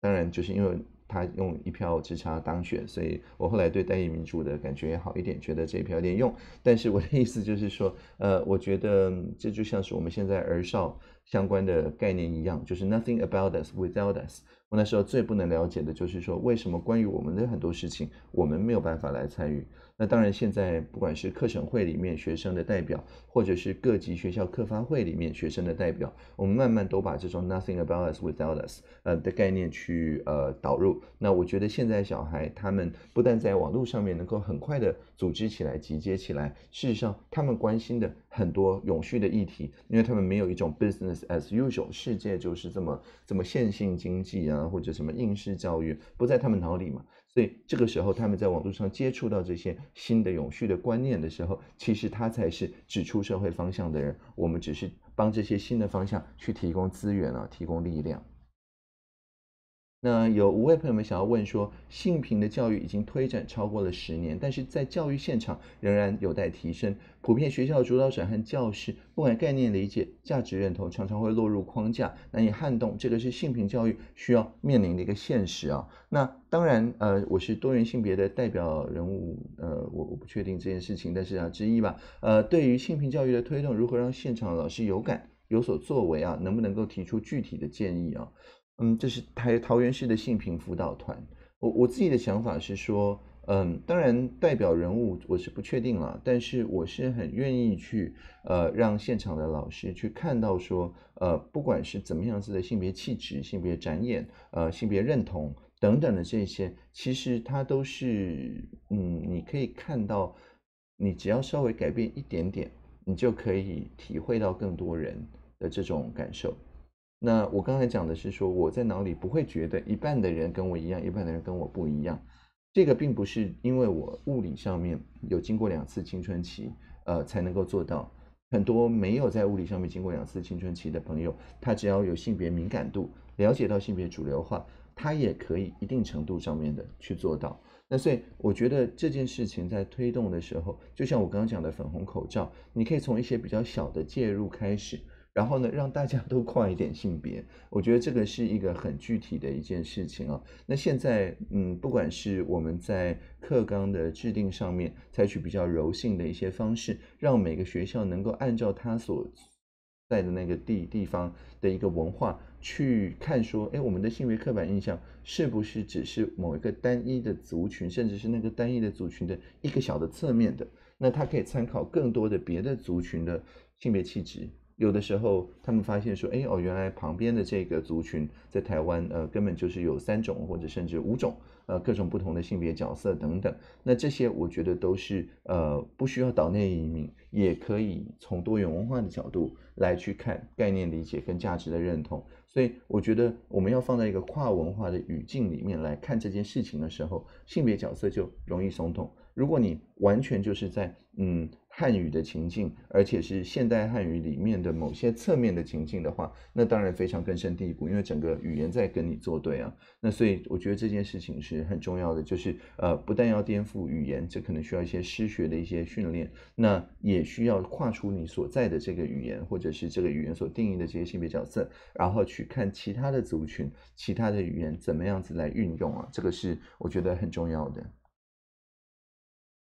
当然就是因为。他用一票之差当选，所以我后来对单一民主的感觉也好一点，觉得这一票有点用。但是我的意思就是说，呃，我觉得这就像是我们现在儿少相关的概念一样，就是 nothing about us without us。我那时候最不能了解的就是说，为什么关于我们的很多事情，我们没有办法来参与。那当然，现在不管是课程会里面学生的代表，或者是各级学校课发会里面学生的代表，我们慢慢都把这种 “nothing about us without us” 呃的概念去呃导入。那我觉得现在小孩他们不但在网络上面能够很快的组织起来、集结起来，事实上他们关心的很多永续的议题，因为他们没有一种 “business as usual” 世界就是这么这么线性经济啊，或者什么应试教育不在他们脑里嘛。对，这个时候他们在网络上接触到这些新的永续的观念的时候，其实他才是指出社会方向的人，我们只是帮这些新的方向去提供资源啊，提供力量。那有五位朋友们想要问说，性平的教育已经推展超过了十年，但是在教育现场仍然有待提升。普遍学校主导者和教师，不管概念理解、价值认同，常常会落入框架，难以撼动。这个是性平教育需要面临的一个现实啊。那当然，呃，我是多元性别的代表人物，呃，我我不确定这件事情，但是啊之一吧。呃，对于性平教育的推动，如何让现场老师有感有所作为啊？能不能够提出具体的建议啊？嗯，这是台桃园市的性平辅导团。我我自己的想法是说，嗯，当然代表人物我是不确定了，但是我是很愿意去呃，让现场的老师去看到说，呃，不管是怎么样子的性别气质、性别展演、呃性别认同等等的这些，其实它都是嗯，你可以看到，你只要稍微改变一点点，你就可以体会到更多人的这种感受。那我刚才讲的是说，我在脑里不会觉得一半的人跟我一样，一半的人跟我不一样。这个并不是因为我物理上面有经过两次青春期，呃，才能够做到。很多没有在物理上面经过两次青春期的朋友，他只要有性别敏感度，了解到性别主流化，他也可以一定程度上面的去做到。那所以我觉得这件事情在推动的时候，就像我刚刚讲的粉红口罩，你可以从一些比较小的介入开始。然后呢，让大家都跨一点性别，我觉得这个是一个很具体的一件事情啊。那现在，嗯，不管是我们在课纲的制定上面，采取比较柔性的一些方式，让每个学校能够按照他所在的那个地地方的一个文化去看，说，哎，我们的性别刻板印象是不是只是某一个单一的族群，甚至是那个单一的族群的一个小的侧面的？那它可以参考更多的别的族群的性别气质。有的时候，他们发现说：“哎哦，原来旁边的这个族群在台湾，呃，根本就是有三种或者甚至五种，呃，各种不同的性别角色等等。那这些，我觉得都是呃，不需要岛内移民，也可以从多元文化的角度来去看概念理解跟价值的认同。所以，我觉得我们要放在一个跨文化的语境里面来看这件事情的时候，性别角色就容易松动。如果你完全就是在嗯。”汉语的情境，而且是现代汉语里面的某些侧面的情境的话，那当然非常根深蒂固，因为整个语言在跟你作对啊。那所以我觉得这件事情是很重要的，就是呃，不但要颠覆语言，这可能需要一些诗学的一些训练，那也需要跨出你所在的这个语言，或者是这个语言所定义的这些性别角色，然后去看其他的族群、其他的语言怎么样子来运用啊，这个是我觉得很重要的。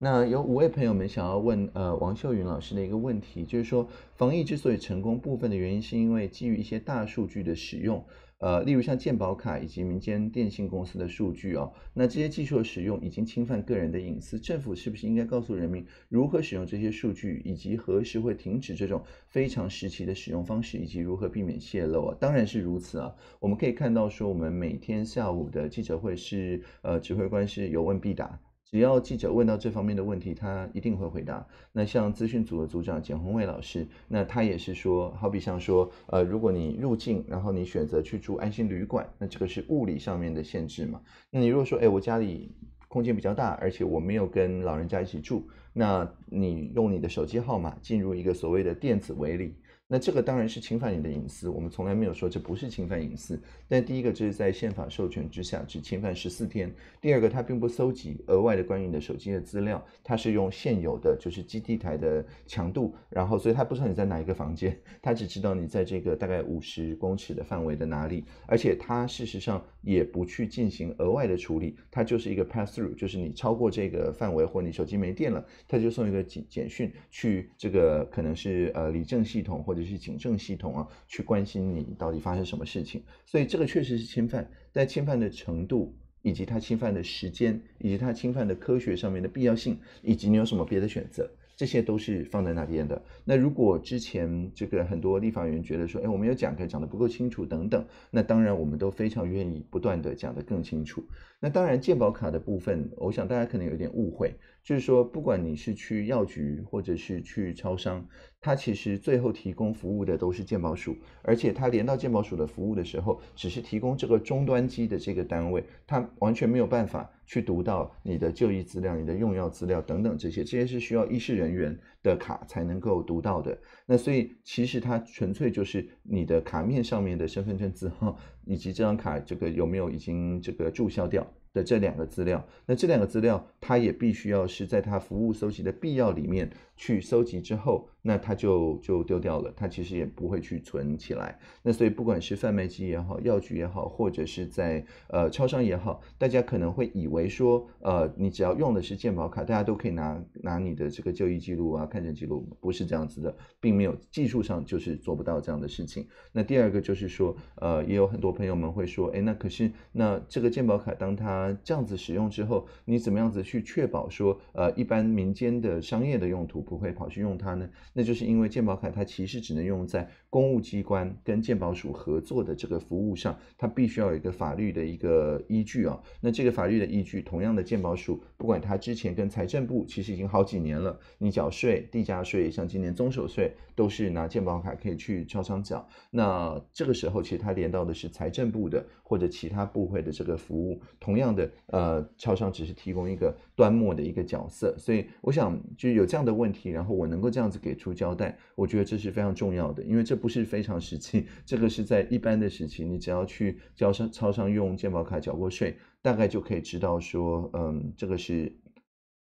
那有五位朋友们想要问呃王秀云老师的一个问题，就是说防疫之所以成功部分的原因是因为基于一些大数据的使用，呃例如像健保卡以及民间电信公司的数据哦，那这些技术的使用已经侵犯个人的隐私，政府是不是应该告诉人民如何使用这些数据，以及何时会停止这种非常时期的使用方式，以及如何避免泄露啊？当然是如此啊，我们可以看到说我们每天下午的记者会是呃指挥官是有问必答。只要记者问到这方面的问题，他一定会回答。那像资讯组的组长简宏伟老师，那他也是说，好比像说，呃，如果你入境，然后你选择去住安心旅馆，那这个是物理上面的限制嘛？那你如果说，哎，我家里空间比较大，而且我没有跟老人家一起住，那你用你的手机号码进入一个所谓的电子围里。那这个当然是侵犯你的隐私，我们从来没有说这不是侵犯隐私。但第一个，这是在宪法授权之下，只侵犯十四天；第二个，它并不搜集额外的关于你的手机的资料，它是用现有的，就是基地台的强度，然后，所以它不知道你在哪一个房间，它只知道你在这个大概五十公尺的范围的哪里。而且它事实上也不去进行额外的处理，它就是一个 pass through，就是你超过这个范围或你手机没电了，它就送一个简简讯去这个可能是呃理政系统或者。就是警政系统啊，去关心你到底发生什么事情，所以这个确实是侵犯，但侵犯的程度以及它侵犯的时间，以及它侵犯的科学上面的必要性，以及你有什么别的选择，这些都是放在那边的。那如果之前这个很多立法员觉得说，哎，我们有讲课讲的不够清楚等等，那当然我们都非常愿意不断的讲的更清楚。那当然鉴宝卡的部分，我想大家可能有点误会。就是说，不管你是去药局或者是去超商，它其实最后提供服务的都是健保署，而且它连到健保署的服务的时候，只是提供这个终端机的这个单位，它完全没有办法去读到你的就医资料、你的用药资料等等这些，这些是需要医师人员的卡才能够读到的。那所以其实它纯粹就是你的卡面上面的身份证字号，以及这张卡这个有没有已经这个注销掉。的这两个资料，那这两个资料，它也必须要是在它服务搜集的必要里面。去搜集之后，那他就就丢掉了，他其实也不会去存起来。那所以不管是贩卖机也好，药局也好，或者是在呃超商也好，大家可能会以为说，呃，你只要用的是健保卡，大家都可以拿拿你的这个就医记录啊、看诊记录，不是这样子的，并没有技术上就是做不到这样的事情。那第二个就是说，呃，也有很多朋友们会说，哎，那可是那这个健保卡，当它这样子使用之后，你怎么样子去确保说，呃，一般民间的商业的用途？不会跑去用它呢？那就是因为鉴宝卡它其实只能用在。公务机关跟鉴宝署合作的这个服务上，它必须要有一个法律的一个依据啊。那这个法律的依据，同样的鉴宝署，不管它之前跟财政部其实已经好几年了，你缴税、地价税，像今年中手税，都是拿鉴宝卡可以去超商缴。那这个时候其实它连到的是财政部的或者其他部会的这个服务。同样的，呃，超商只是提供一个端末的一个角色。所以我想，就有这样的问题，然后我能够这样子给出交代，我觉得这是非常重要的，因为这。不是非常时期，这个是在一般的时期。你只要去交商超商用健保卡缴过税，大概就可以知道说，嗯，这个是，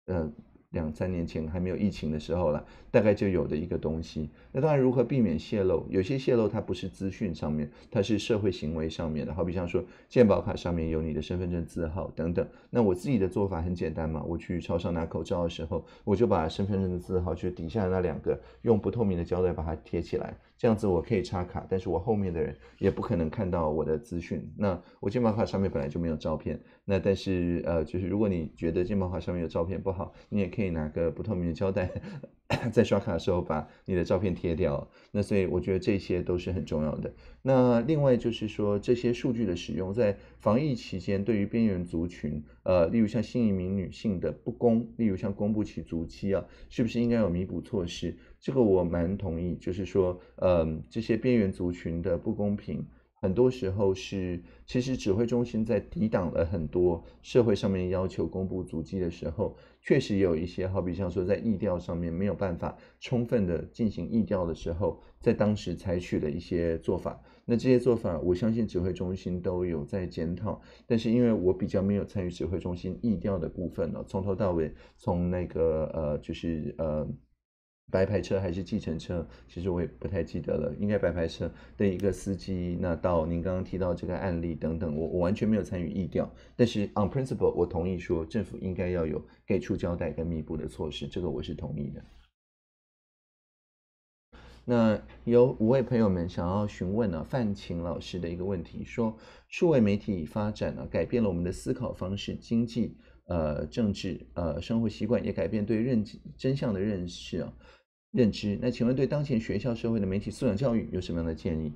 呃，两三年前还没有疫情的时候了。大概就有的一个东西。那当然，如何避免泄露？有些泄露它不是资讯上面，它是社会行为上面的。好比像说，健保卡上面有你的身份证字号等等。那我自己的做法很简单嘛，我去超市拿口罩的时候，我就把身份证的字号就底下那两个用不透明的胶带把它贴起来。这样子我可以插卡，但是我后面的人也不可能看到我的资讯。那我健保卡上面本来就没有照片。那但是呃，就是如果你觉得健保卡上面有照片不好，你也可以拿个不透明的胶带。(coughs) 在刷卡的时候把你的照片贴掉，那所以我觉得这些都是很重要的。那另外就是说，这些数据的使用在防疫期间，对于边缘族群，呃，例如像新移民女性的不公，例如像公布其足迹啊，是不是应该有弥补措施？这个我蛮同意，就是说，嗯，这些边缘族群的不公平。很多时候是，其实指挥中心在抵挡了很多社会上面要求公布足迹的时候，确实有一些，好比像说在疫调上面没有办法充分的进行疫调的时候，在当时采取了一些做法。那这些做法，我相信指挥中心都有在检讨。但是因为我比较没有参与指挥中心疫调的部分了，从头到尾，从那个呃，就是呃。白牌车还是计程车，其实我也不太记得了。应该白牌车的一个司机，那到您刚刚提到这个案例等等，我我完全没有参与意调。但是 on principle，我同意说政府应该要有给出交代跟弥补的措施，这个我是同意的。那有五位朋友们想要询问呢范晴老师的一个问题，说数位媒体发展呢，改变了我们的思考方式、经济、呃政治、呃生活习惯，也改变对认真相的认识啊。认知，那请问对当前学校社会的媒体素养教育有什么样的建议？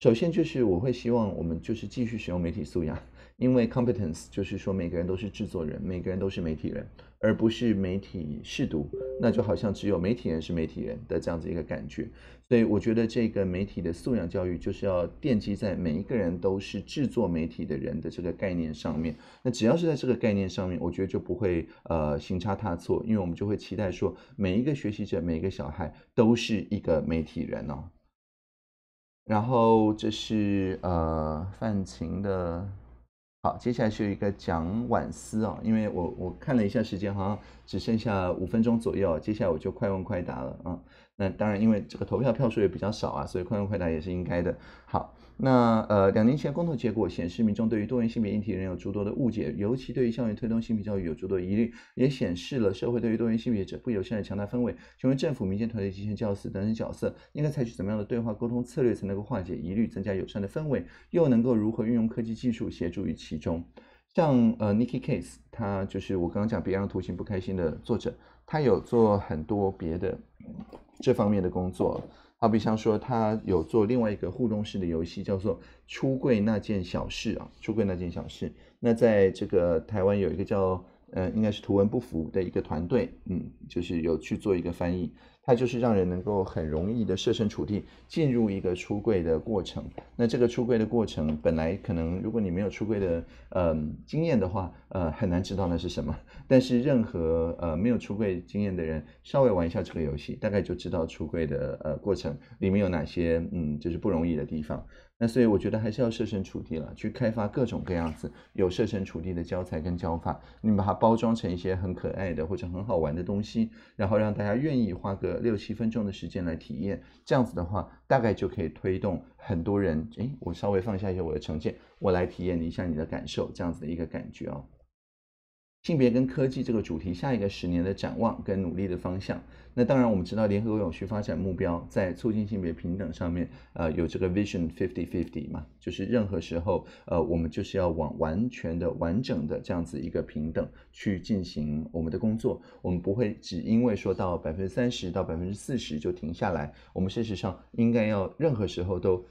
首先就是我会希望我们就是继续使用媒体素养，因为 competence 就是说每个人都是制作人，每个人都是媒体人。而不是媒体试读，那就好像只有媒体人是媒体人的这样子一个感觉。所以我觉得这个媒体的素养教育就是要奠基在每一个人都是制作媒体的人的这个概念上面。那只要是在这个概念上面，我觉得就不会呃行差踏错，因为我们就会期待说每一个学习者、每一个小孩都是一个媒体人哦。然后这是呃范晴的。好，接下来是一个蒋婉思啊，因为我我看了一下时间好像只剩下五分钟左右，接下来我就快问快答了啊。那当然，因为这个投票票数也比较少啊，所以快问快答也是应该的。好。那呃，两年前公投结果显示，民众对于多元性别议题仍有诸多的误解，尤其对于校园推动性别教育有诸多疑虑，也显示了社会对于多元性别者不友善的强大氛围。请问政府、民间团体、基层教师等等角色，应该采取怎么样的对话沟通策略，才能够化解疑虑，增加友善的氛围？又能够如何运用科技技术协助于其中？像呃，Nikki Case，他就是我刚刚讲“别让图形不开心”的作者，他有做很多别的这方面的工作。好，比像说，他有做另外一个互动式的游戏，叫做《出柜那件小事》啊，《出柜那件小事》。那在这个台湾有一个叫呃，应该是图文不符的一个团队，嗯，就是有去做一个翻译。它就是让人能够很容易的设身处地进入一个出柜的过程。那这个出柜的过程，本来可能如果你没有出柜的呃经验的话，呃很难知道那是什么。但是任何呃没有出柜经验的人，稍微玩一下这个游戏，大概就知道出柜的呃过程里面有哪些嗯就是不容易的地方。那所以我觉得还是要设身处地了，去开发各种各样子有设身处地的教材跟教法，你把它包装成一些很可爱的或者很好玩的东西，然后让大家愿意花个六七分钟的时间来体验，这样子的话，大概就可以推动很多人。诶，我稍微放下一些我的成见，我来体验一下你的感受，这样子的一个感觉哦。性别跟科技这个主题，下一个十年的展望跟努力的方向。那当然，我们知道联合国永续发展目标在促进性别平等上面，呃，有这个 vision fifty fifty 嘛，就是任何时候，呃，我们就是要往完全的、完整的这样子一个平等去进行我们的工作。我们不会只因为说到百分之三十到百分之四十就停下来。我们事实上应该要任何时候都。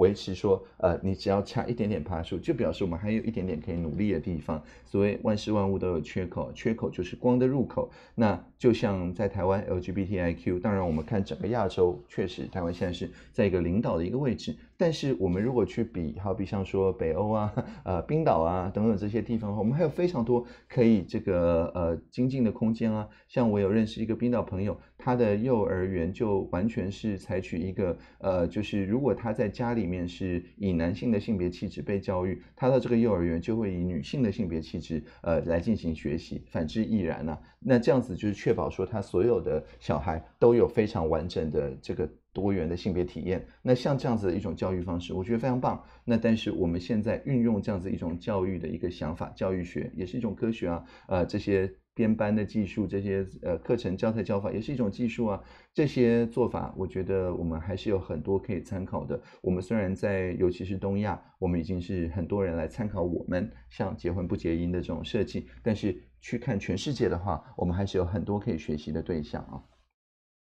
维持说，呃，你只要差一点点爬树，就表示我们还有一点点可以努力的地方。所谓万事万物都有缺口，缺口就是光的入口。那就像在台湾 LGBTIQ，当然我们看整个亚洲，确实台湾现在是在一个领导的一个位置。但是我们如果去比，好比像说北欧啊、呃冰岛啊等等这些地方的话，我们还有非常多可以这个呃精进的空间啊。像我有认识一个冰岛朋友，他的幼儿园就完全是采取一个呃，就是如果他在家里面是以男性的性别气质被教育，他的这个幼儿园就会以女性的性别气质呃来进行学习，反之亦然呢。那这样子就是确保说他所有的小孩都有非常完整的这个。多元的性别体验，那像这样子的一种教育方式，我觉得非常棒。那但是我们现在运用这样子一种教育的一个想法，教育学也是一种科学啊，呃，这些编班的技术，这些呃课程教材教法也是一种技术啊。这些做法，我觉得我们还是有很多可以参考的。我们虽然在尤其是东亚，我们已经是很多人来参考我们像结婚不结姻的这种设计，但是去看全世界的话，我们还是有很多可以学习的对象啊。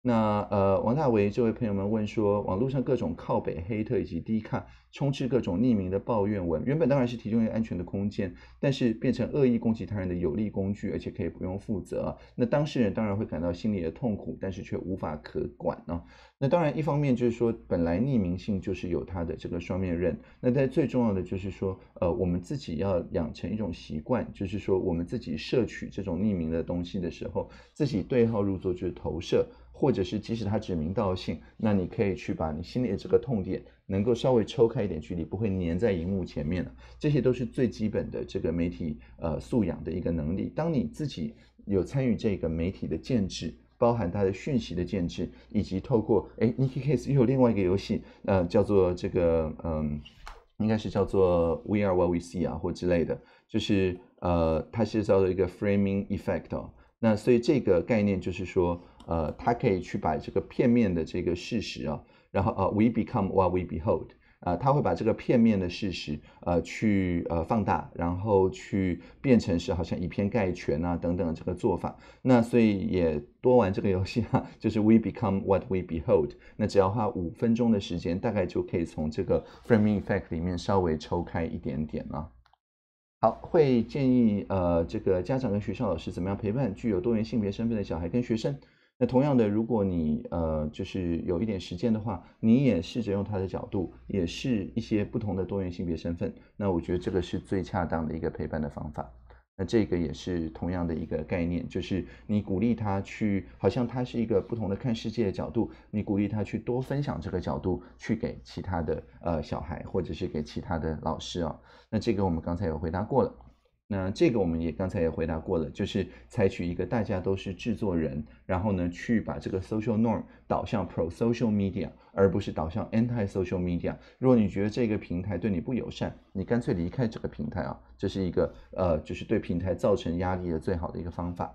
那呃，王大为这位朋友们问说，网络上各种靠北黑特以及低咖充斥各种匿名的抱怨文，原本当然是提供一个安全的空间，但是变成恶意攻击他人的有力工具，而且可以不用负责。那当事人当然会感到心里的痛苦，但是却无法可管呢。那当然，一方面就是说，本来匿名性就是有它的这个双面刃。那在最重要的就是说，呃，我们自己要养成一种习惯，就是说，我们自己摄取这种匿名的东西的时候，自己对号入座，就是投射。或者是即使他指名道姓，那你可以去把你心里的这个痛点能够稍微抽开一点距离，不会粘在荧幕前面了。这些都是最基本的这个媒体呃素养的一个能力。当你自己有参与这个媒体的建制，包含它的讯息的建制，以及透过哎，Nikki Case 又有另外一个游戏呃，叫做这个嗯，应该是叫做 We Are What We See 啊或之类的，就是呃，它是叫做一个 framing effect。哦。那所以这个概念就是说。呃，他可以去把这个片面的这个事实啊，然后呃，we become what we behold，啊，他会把这个片面的事实呃，去呃放大，然后去变成是好像以偏概全啊等等这个做法。那所以也多玩这个游戏啊，(laughs) 就是 we become what we behold。那只要花五分钟的时间，大概就可以从这个 f r a m i n g effect 里面稍微抽开一点点啊。好，会建议呃，这个家长跟学校老师怎么样陪伴具有多元性别身份的小孩跟学生。那同样的，如果你呃就是有一点时间的话，你也试着用他的角度，也是一些不同的多元性别身份。那我觉得这个是最恰当的一个陪伴的方法。那这个也是同样的一个概念，就是你鼓励他去，好像他是一个不同的看世界的角度，你鼓励他去多分享这个角度，去给其他的呃小孩，或者是给其他的老师哦。那这个我们刚才有回答过了。那这个我们也刚才也回答过了，就是采取一个大家都是制作人，然后呢去把这个 social norm 导向 pro social media，而不是导向 anti social media。如果你觉得这个平台对你不友善，你干脆离开这个平台啊，这是一个呃，就是对平台造成压力的最好的一个方法。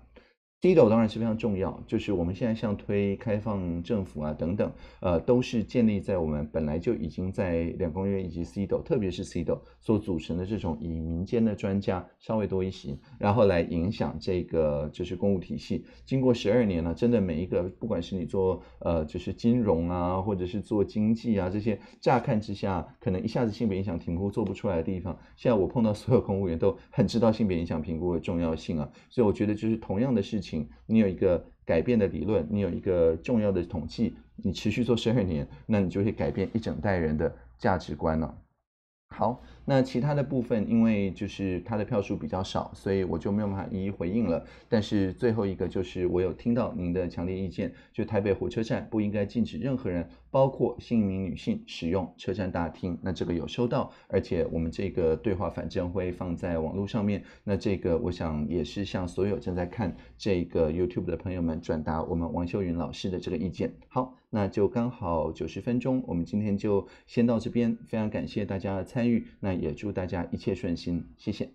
CDO 当然是非常重要，就是我们现在像推开放政府啊等等，呃，都是建立在我们本来就已经在两公约以及 CDO，特别是 CDO 所组成的这种以民间的专家稍微多一些，然后来影响这个就是公务体系。经过十二年了，真的每一个不管是你做呃就是金融啊，或者是做经济啊这些，乍看之下可能一下子性别影响评估做不出来的地方，现在我碰到所有公务员都很知道性别影响评估的重要性啊，所以我觉得就是同样的事情。你有一个改变的理论，你有一个重要的统计，你持续做十二年，那你就会改变一整代人的价值观了。好，那其他的部分，因为就是他的票数比较少，所以我就没有办法一一回应了。但是最后一个就是我有听到您的强烈意见，就台北火车站不应该禁止任何人。包括姓名、女性使用车站大厅，那这个有收到，而且我们这个对话反正会放在网络上面，那这个我想也是向所有正在看这个 YouTube 的朋友们转达我们王秀云老师的这个意见。好，那就刚好九十分钟，我们今天就先到这边，非常感谢大家的参与，那也祝大家一切顺心，谢谢。